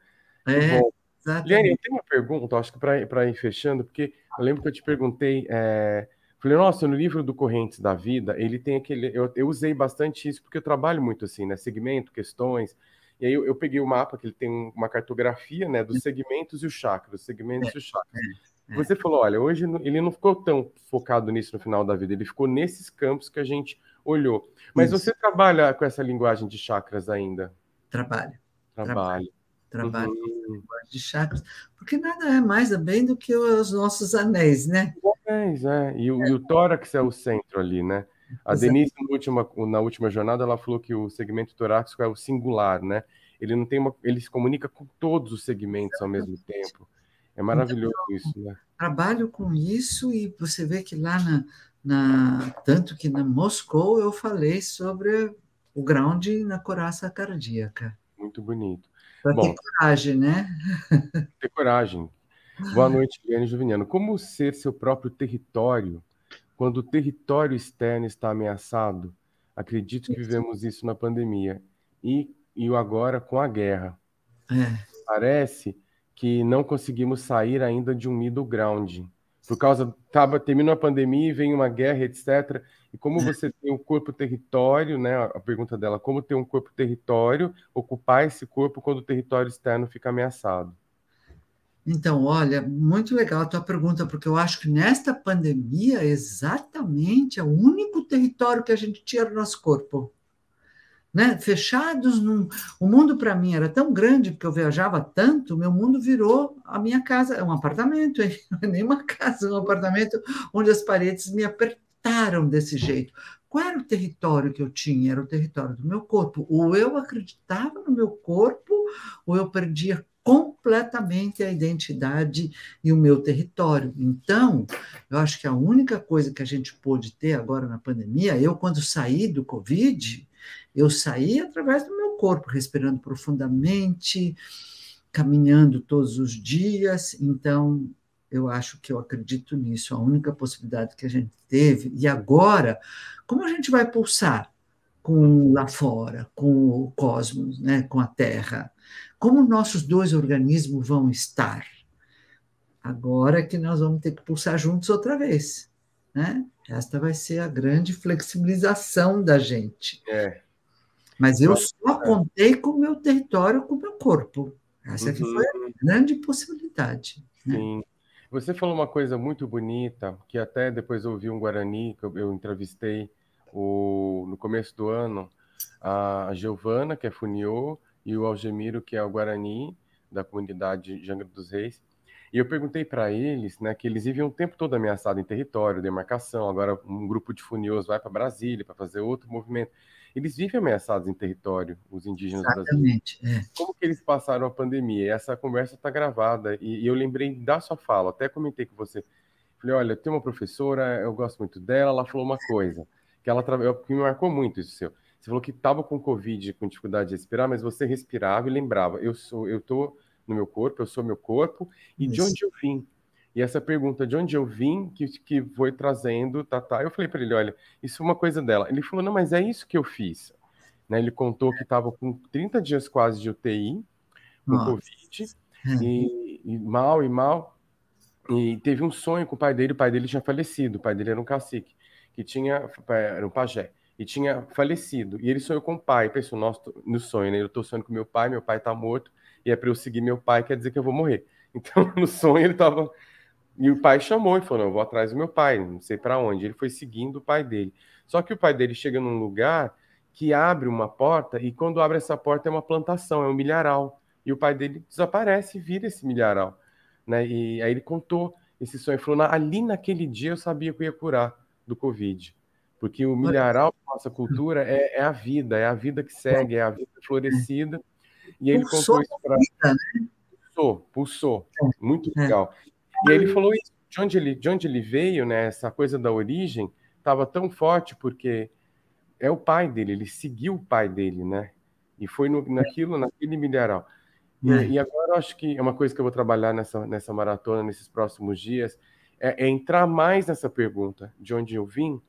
É. Exatamente. Liane, eu tenho uma pergunta, acho que para ir fechando, porque eu lembro que eu te perguntei é, Falei, nossa, no livro do Correntes da Vida, ele tem aquele. Eu, eu usei bastante isso, porque eu trabalho muito assim, né? Segmento, questões. E aí eu, eu peguei o mapa, que ele tem uma cartografia, né? Dos hum. segmentos e os chakras, segmentos é, e os chakras. É, é. Você falou, olha, hoje ele não ficou tão focado nisso no final da vida, ele ficou nesses campos que a gente olhou. Mas isso. você trabalha com essa linguagem de chakras ainda? Trabalho. Trabalho trabalho uhum. de chakras, porque nada é mais é bem do que os nossos anéis, né? Anéis, é. E o, é. e o tórax é o centro ali, né? A Denise, na última, na última jornada, ela falou que o segmento torácico é o singular, né? Ele não tem uma, ele se comunica com todos os segmentos ao mesmo tempo. É maravilhoso então, isso, né? Trabalho com isso e você vê que lá na, na tanto que na Moscou eu falei sobre o ground na coraça cardíaca. Muito bonito. Para ter coragem, né? Ter coragem. Boa noite, Liane Juviniano. Como ser seu próprio território quando o território externo está ameaçado? Acredito que vivemos isso na pandemia e, e agora com a guerra. É. Parece que não conseguimos sair ainda de um middle ground por causa tava tá, terminou a pandemia, vem uma guerra, etc. E como uhum. você tem um corpo território, né? A pergunta dela, como ter um corpo território, ocupar esse corpo quando o território externo fica ameaçado? Então, olha, muito legal a tua pergunta, porque eu acho que nesta pandemia exatamente é o único território que a gente tira do nosso corpo né? Fechados num. O mundo para mim era tão grande, porque eu viajava tanto, meu mundo virou a minha casa, é um apartamento, hein? É nem uma casa, é um apartamento onde as paredes me apertaram desse jeito. Qual era o território que eu tinha? Era o território do meu corpo. Ou eu acreditava no meu corpo, ou eu perdia completamente a identidade e o meu território. Então, eu acho que a única coisa que a gente pôde ter agora na pandemia, eu quando saí do Covid, eu saí através do meu corpo, respirando profundamente, caminhando todos os dias. Então, eu acho que eu acredito nisso, a única possibilidade que a gente teve. E agora, como a gente vai pulsar com lá fora, com o cosmos, né, com a Terra? Como nossos dois organismos vão estar? Agora que nós vamos ter que pulsar juntos outra vez, né? Esta vai ser a grande flexibilização da gente. É. Mas eu só contei com o meu território, com o meu corpo. Essa uhum. foi a uhum. grande possibilidade. Né? Sim. Você falou uma coisa muito bonita, que até depois eu ouvi um Guarani, que eu, entrevistei o, no começo do ano, a Giovana, que é Funiô, e o Algemiro, que é o Guarani, da comunidade Jangra dos Reis. E eu perguntei para eles, né, que eles viviam o tempo todo ameaçado em território, demarcação. Agora um grupo de funiôs vai para Brasília para fazer outro movimento eles vivem ameaçados em território, os indígenas Exatamente, brasileiros. É. Como que eles passaram a pandemia? Essa conversa está gravada e, e, eu lembrei da sua fala, até comentei com você. Falei, olha, tem uma professora, eu gosto muito dela, ela falou uma coisa que ela que me marcou muito isso seu. Você falou que estava com covid, com dificuldade de respirar, mas você respirava e lembrava, eu sou, eu tô no meu corpo, eu sou meu corpo e isso. de onde eu vim? E essa pergunta de onde eu vim, que, que foi trazendo, tá, tá. Eu falei para ele, olha, isso é uma coisa dela. Ele falou, não, mas é isso que eu fiz. Né, ele contou que estava com 30 dias quase de UTI, com Nossa. Covid, e, e, mal e mal. E teve um sonho com o pai dele, o pai dele tinha falecido, o pai dele era um cacique, que tinha, é, era um pajé, e tinha falecido. E ele sonhou com o pai, pensou, nosso no sonho, né? Eu estou sonhando com meu pai, meu pai está morto, e é para eu seguir meu pai, quer dizer que eu vou morrer. Então, no sonho, ele estava e o pai chamou e falou: Não, vou atrás do meu pai, não sei para onde. Ele foi seguindo o pai dele. Só que o pai dele chega num lugar que abre uma porta, e quando abre essa porta é uma plantação, é um milharal. E o pai dele desaparece e vira esse milharal. Né? E aí ele contou esse sonho, falou: Ali naquele dia eu sabia que eu ia curar do Covid. Porque o milharal da nossa cultura é, é a vida, é a vida que segue, é a vida uhum. florescida. E ele pulsou contou isso para. Né? Pulsou, pulsou. É, Muito é. legal. É. E ele falou isso, de onde ele, de onde ele veio, né, essa coisa da origem, estava tão forte porque é o pai dele, ele seguiu o pai dele, né? E foi no, naquilo, naquele mineral. E, uhum. e agora eu acho que é uma coisa que eu vou trabalhar nessa, nessa maratona, nesses próximos dias, é, é entrar mais nessa pergunta de onde eu vim,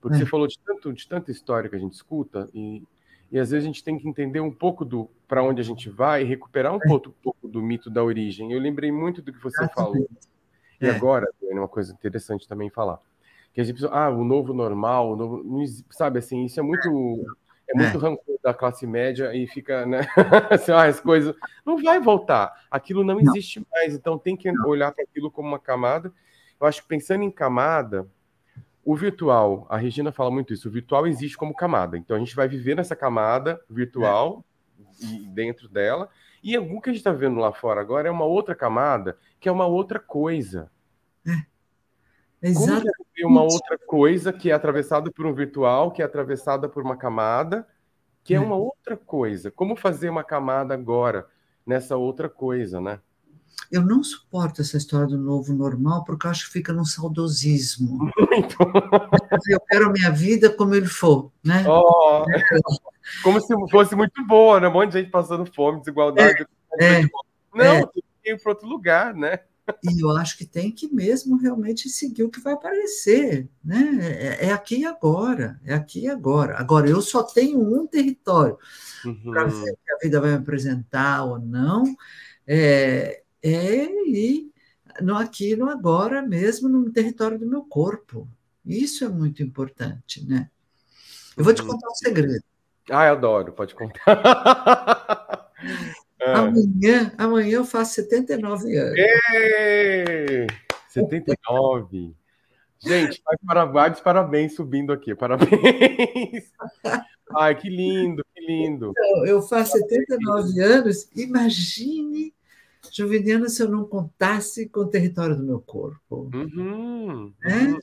porque é. você hum. falou de, tanto, de tanta história que a gente escuta, e e às vezes a gente tem que entender um pouco do para onde a gente vai e recuperar um pouco, um pouco, do mito da origem. Eu lembrei muito do que você falou. E é. agora, uma coisa interessante também falar. Que a gente precisa, ah, o novo normal, o novo, sabe assim, isso é muito é muito é. rancor da classe média e fica, né? assim, ah, as coisas não vai voltar. Aquilo não, não. existe mais, então tem que não. olhar para aquilo como uma camada. Eu acho que pensando em camada, o virtual, a Regina fala muito isso, o virtual existe como camada. Então a gente vai viver nessa camada virtual é. e dentro dela. E o que a gente está vendo lá fora agora é uma outra camada, que é uma outra coisa. É. Exato. Como é uma outra coisa que é atravessada por um virtual, que é atravessada por uma camada, que é, é uma outra coisa. Como fazer uma camada agora nessa outra coisa, né? Eu não suporto essa história do novo normal, porque eu acho que fica num saudosismo. Eu quero a minha vida como ele for, né? Oh, como se fosse muito boa, né? Um monte de gente passando fome, desigualdade. É, é, não, é. para outro lugar, né? E eu acho que tem que mesmo realmente seguir o que vai aparecer, né? É, é aqui e agora, é aqui e agora. Agora, eu só tenho um território uhum. para ver se a vida vai me apresentar ou não. É, é ir no aqui no agora mesmo, no território do meu corpo. Isso é muito importante, né? Eu vou te uhum. contar um segredo. Ah, eu adoro, pode contar. Ah. Amanhã, amanhã eu faço 79 anos. Ei! 79. Gente, parabéns parabéns subindo aqui, parabéns. Ai, que lindo, que lindo. Então, eu faço 79 anos, imagine Jovidiana se eu não contasse com o território do meu corpo. Uhum. Né?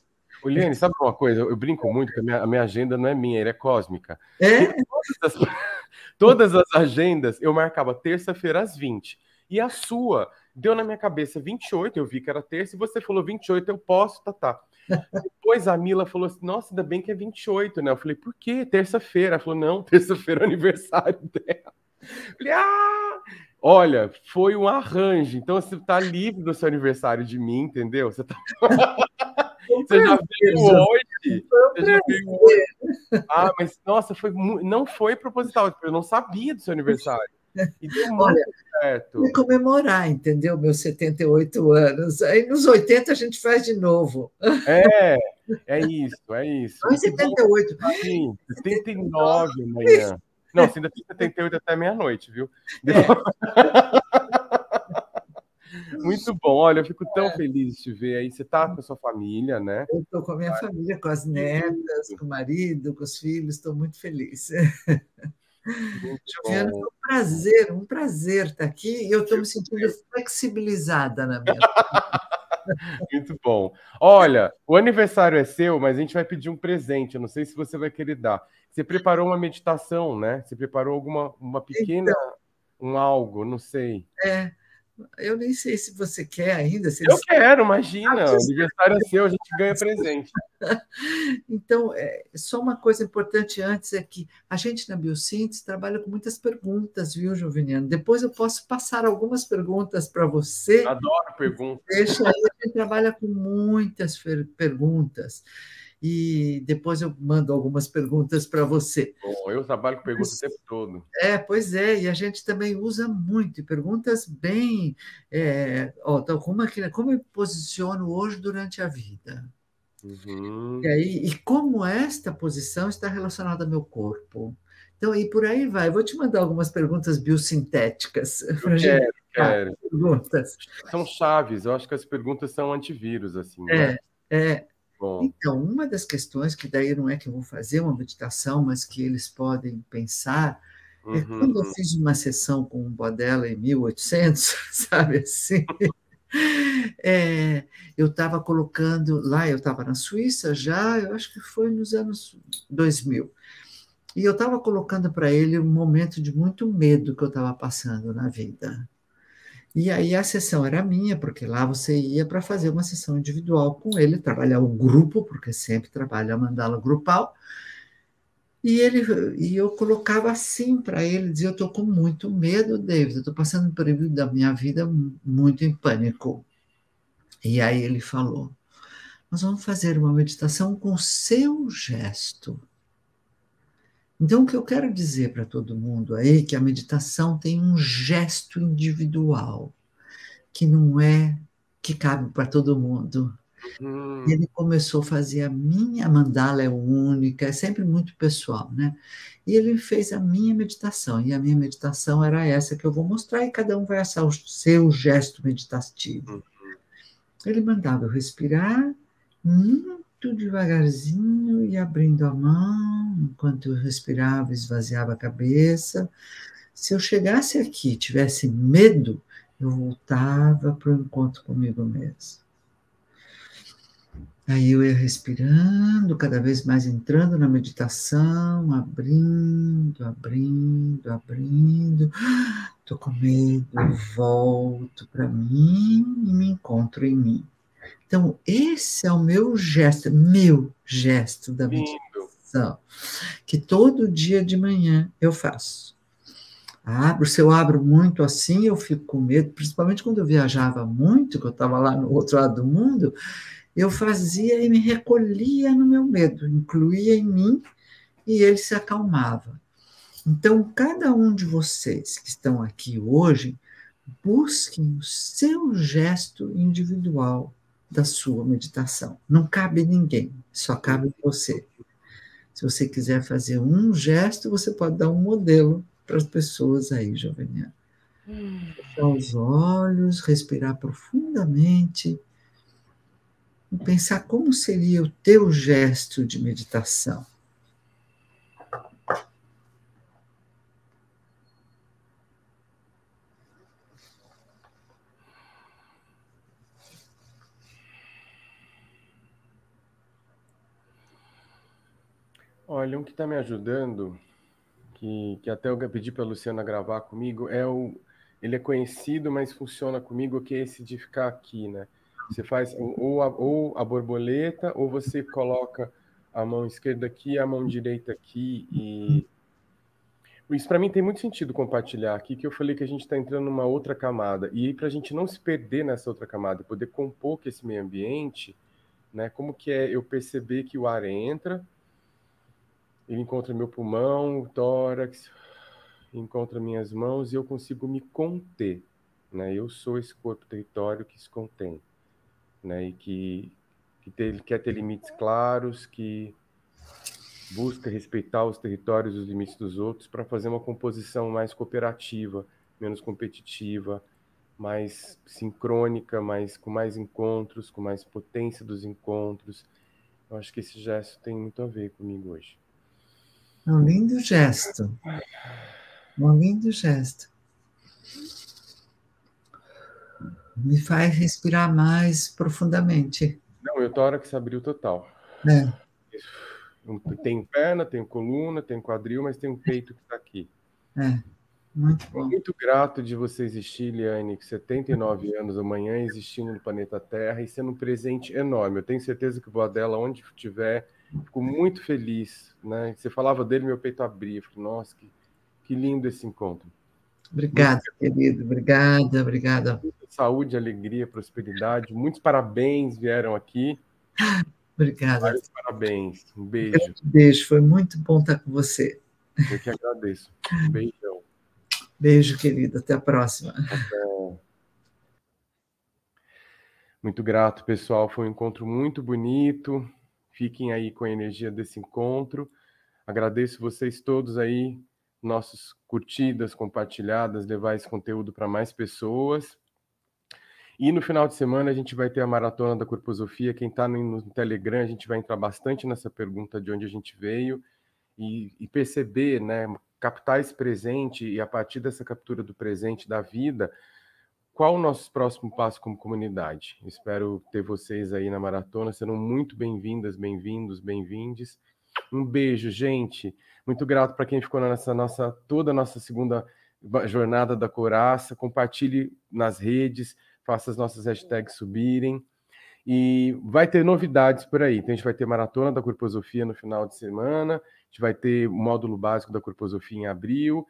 Uhum. sabe uma coisa? Eu brinco muito que a minha, a minha agenda não é minha, ela é cósmica. É? Todas as, todas as agendas eu marcava terça-feira às 20. E a sua deu na minha cabeça 28, eu vi que era terça, e você falou 28, eu posso, tá, tá. Depois a Mila falou assim: nossa, ainda bem que é 28, né? Eu falei, por quê? Terça-feira. Ela falou, não, terça-feira é aniversário dela. Eu falei, ah! Olha, foi um arranjo. Então você tá livre do seu aniversário de mim, entendeu? Você tá. você já veio hoje? Você já veio hoje? Ah, mas nossa, foi não foi proposital. Eu não sabia do seu aniversário. E deu Olha, certo. comemorar, entendeu? Meus 78 anos. Aí nos 80 a gente faz de novo. É, é isso, é isso. Mas 78. Sim, 79 amanhã. Não, Cinda tem 78 até meia-noite, viu? É. Muito bom, olha, eu fico tão feliz de te ver aí. Você está com a sua família, né? Eu estou com a minha Vai. família, com as netas, com o marido, com os filhos, estou muito feliz. Juliana, foi um prazer, um prazer estar aqui e eu estou me sentindo flexibilizada na minha. Muito bom. Olha, o aniversário é seu, mas a gente vai pedir um presente. Eu não sei se você vai querer dar. Você preparou uma meditação, né? Você preparou alguma uma pequena então, um algo, não sei. É. Eu nem sei se você quer ainda. eu eles... quero, imagina. Ah, aniversário é seu, a gente ganha presente. então, é, só uma coisa importante antes é que a gente na Biosíntese trabalha com muitas perguntas, viu, Juveniano? Depois eu posso passar algumas perguntas para você. Adoro perguntas. Deixa aí, a gente trabalha com muitas perguntas e depois eu mando algumas perguntas para você. Bom, eu trabalho com perguntas o tempo todo. É, pois é, e a gente também usa muito, perguntas bem. É, ó, então, como, aqui, é como eu me posiciono hoje durante a vida? Uhum. E, aí, e como esta posição está relacionada ao meu corpo? Então, e por aí vai. vou te mandar algumas perguntas biosintéticas. Eu gente... quero, quero. Ah, perguntas. São chaves, eu acho que as perguntas são antivírus, assim. É, né? é. Bom. Então, uma das questões que daí não é que eu vou fazer uma meditação, mas que eles podem pensar, é uhum. é quando eu uhum. fiz uma sessão com o Bodella em 1800, sabe assim, é, eu estava colocando, lá eu estava na Suíça já, eu acho que foi nos anos 2000, e eu estava colocando para ele um momento de muito medo que eu estava passando na vida. E aí a sessão era minha, porque lá você ia para fazer uma sessão individual com ele, trabalhar o grupo, porque sempre trabalha a mandala grupal. E, ele, e eu colocava assim para ele, dizia, eu estou com muito medo, David, eu estou passando um período da minha vida muito em pânico. E aí ele falou, nós vamos fazer uma meditação com seu gesto. Então, o que eu quero dizer para todo mundo aí é que a meditação tem um gesto individual, que não é que cabe para todo mundo. Hum. Ele começou a fazer a minha mandala é única, é sempre muito pessoal, né? E ele fez a minha meditação, e a minha meditação era essa que eu vou mostrar, e cada um vai achar o seu gesto meditativo. Uhum. Ele mandava eu respirar, hum, muito devagarzinho e abrindo a mão, enquanto eu respirava, esvaziava a cabeça. Se eu chegasse aqui e tivesse medo, eu voltava para o encontro comigo mesmo. Aí eu ia respirando, cada vez mais entrando na meditação, abrindo, abrindo, abrindo. Estou com medo, volto para mim e me encontro em mim. Então, esse é o meu gesto, meu gesto da meditação, que todo dia de manhã eu faço. Abro, se eu abro muito assim, eu fico com medo, principalmente quando eu viajava muito, que eu estava lá no outro lado do mundo, eu fazia e me recolhia no meu medo, incluía em mim e ele se acalmava. Então, cada um de vocês que estão aqui hoje, busquem o seu gesto individual da sua meditação. Não cabe ninguém, só cabe você. Se você quiser fazer um gesto, você pode dar um modelo para as pessoas aí, Joveniana. Fechar hum. os olhos, respirar profundamente e pensar como seria o teu gesto de meditação. Olha, um que está me ajudando, que, que até eu pedi para a Luciana gravar comigo, é o. Ele é conhecido, mas funciona comigo, que é esse de ficar aqui, né? Você faz ou a, ou a borboleta, ou você coloca a mão esquerda aqui, a mão direita aqui e isso para mim tem muito sentido compartilhar aqui, que eu falei que a gente está entrando numa outra camada. E para a gente não se perder nessa outra camada, poder compor com esse meio ambiente, né, como que é eu perceber que o ar entra, ele encontra meu pulmão, o tórax, encontra minhas mãos e eu consigo me conter. Né? Eu sou esse corpo território que se contém né? e que, que ter, quer ter limites claros, que busca respeitar os territórios e os limites dos outros para fazer uma composição mais cooperativa, menos competitiva, mais sincrônica, mais, com mais encontros, com mais potência dos encontros. Eu acho que esse gesto tem muito a ver comigo hoje. É um lindo gesto. É um lindo gesto. Me faz respirar mais profundamente. Não, eu tô a hora que se abriu total. É. Tem perna, tem coluna, tem quadril, mas tem um peito que está aqui. É. Muito bom. Muito grato de você existir, Liane, 79 anos amanhã, existindo no planeta Terra e sendo um presente enorme. Eu tenho certeza que o Boa dela, onde estiver, Fico muito feliz, né? Você falava dele, meu peito abria. Falei, nossa, que, que lindo esse encontro. Obrigada, querido. Obrigada, obrigada. Saúde, alegria, prosperidade. Muitos parabéns vieram aqui. Obrigada. Vários parabéns. Um beijo. Um beijo. Foi muito bom estar com você. Eu que agradeço. Um beijão. Beijo, querido. Até a próxima. Até. Muito grato, pessoal. Foi um encontro muito bonito. Fiquem aí com a energia desse encontro. Agradeço vocês todos aí, nossas curtidas, compartilhadas, levar esse conteúdo para mais pessoas. E no final de semana a gente vai ter a maratona da Corposofia. Quem está no, no, Telegram, a gente vai entrar bastante nessa pergunta de onde a gente veio e, e perceber, né, captar esse presente e a partir dessa captura do presente da vida, qual o nosso próximo passo como comunidade? Espero ter vocês aí na maratona, sendo muito bem-vindas, bem-vindos, bem-vindes. Um beijo, gente. Muito grato para quem ficou nessa nossa toda a nossa segunda jornada da Coraça. Compartilhe nas redes, faça as nossas hashtags subirem. E vai ter novidades por aí. Então, a gente vai ter maratona da corposofia no final de semana, a gente vai ter o módulo básico da corposofia em abril,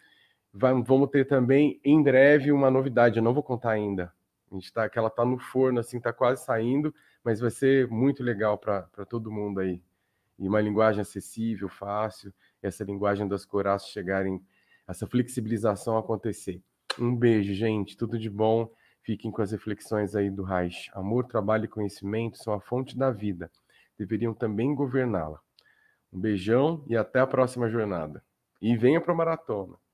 vamos ter também em breve uma novidade, eu não vou contar ainda. A gente tá, que ela tá no forno, assim, tá quase saindo, mas vai ser muito legal para todo mundo aí. E uma linguagem acessível, fácil, essa linguagem das coraças chegarem, essa flexibilização acontecer. Um beijo, gente, tudo de bom. Fiquem com as reflexões aí do Reich. Amor, trabalho e conhecimento são a fonte da vida. Deveriam também governá-la. Um beijão e até a próxima jornada. E venha para a maratona.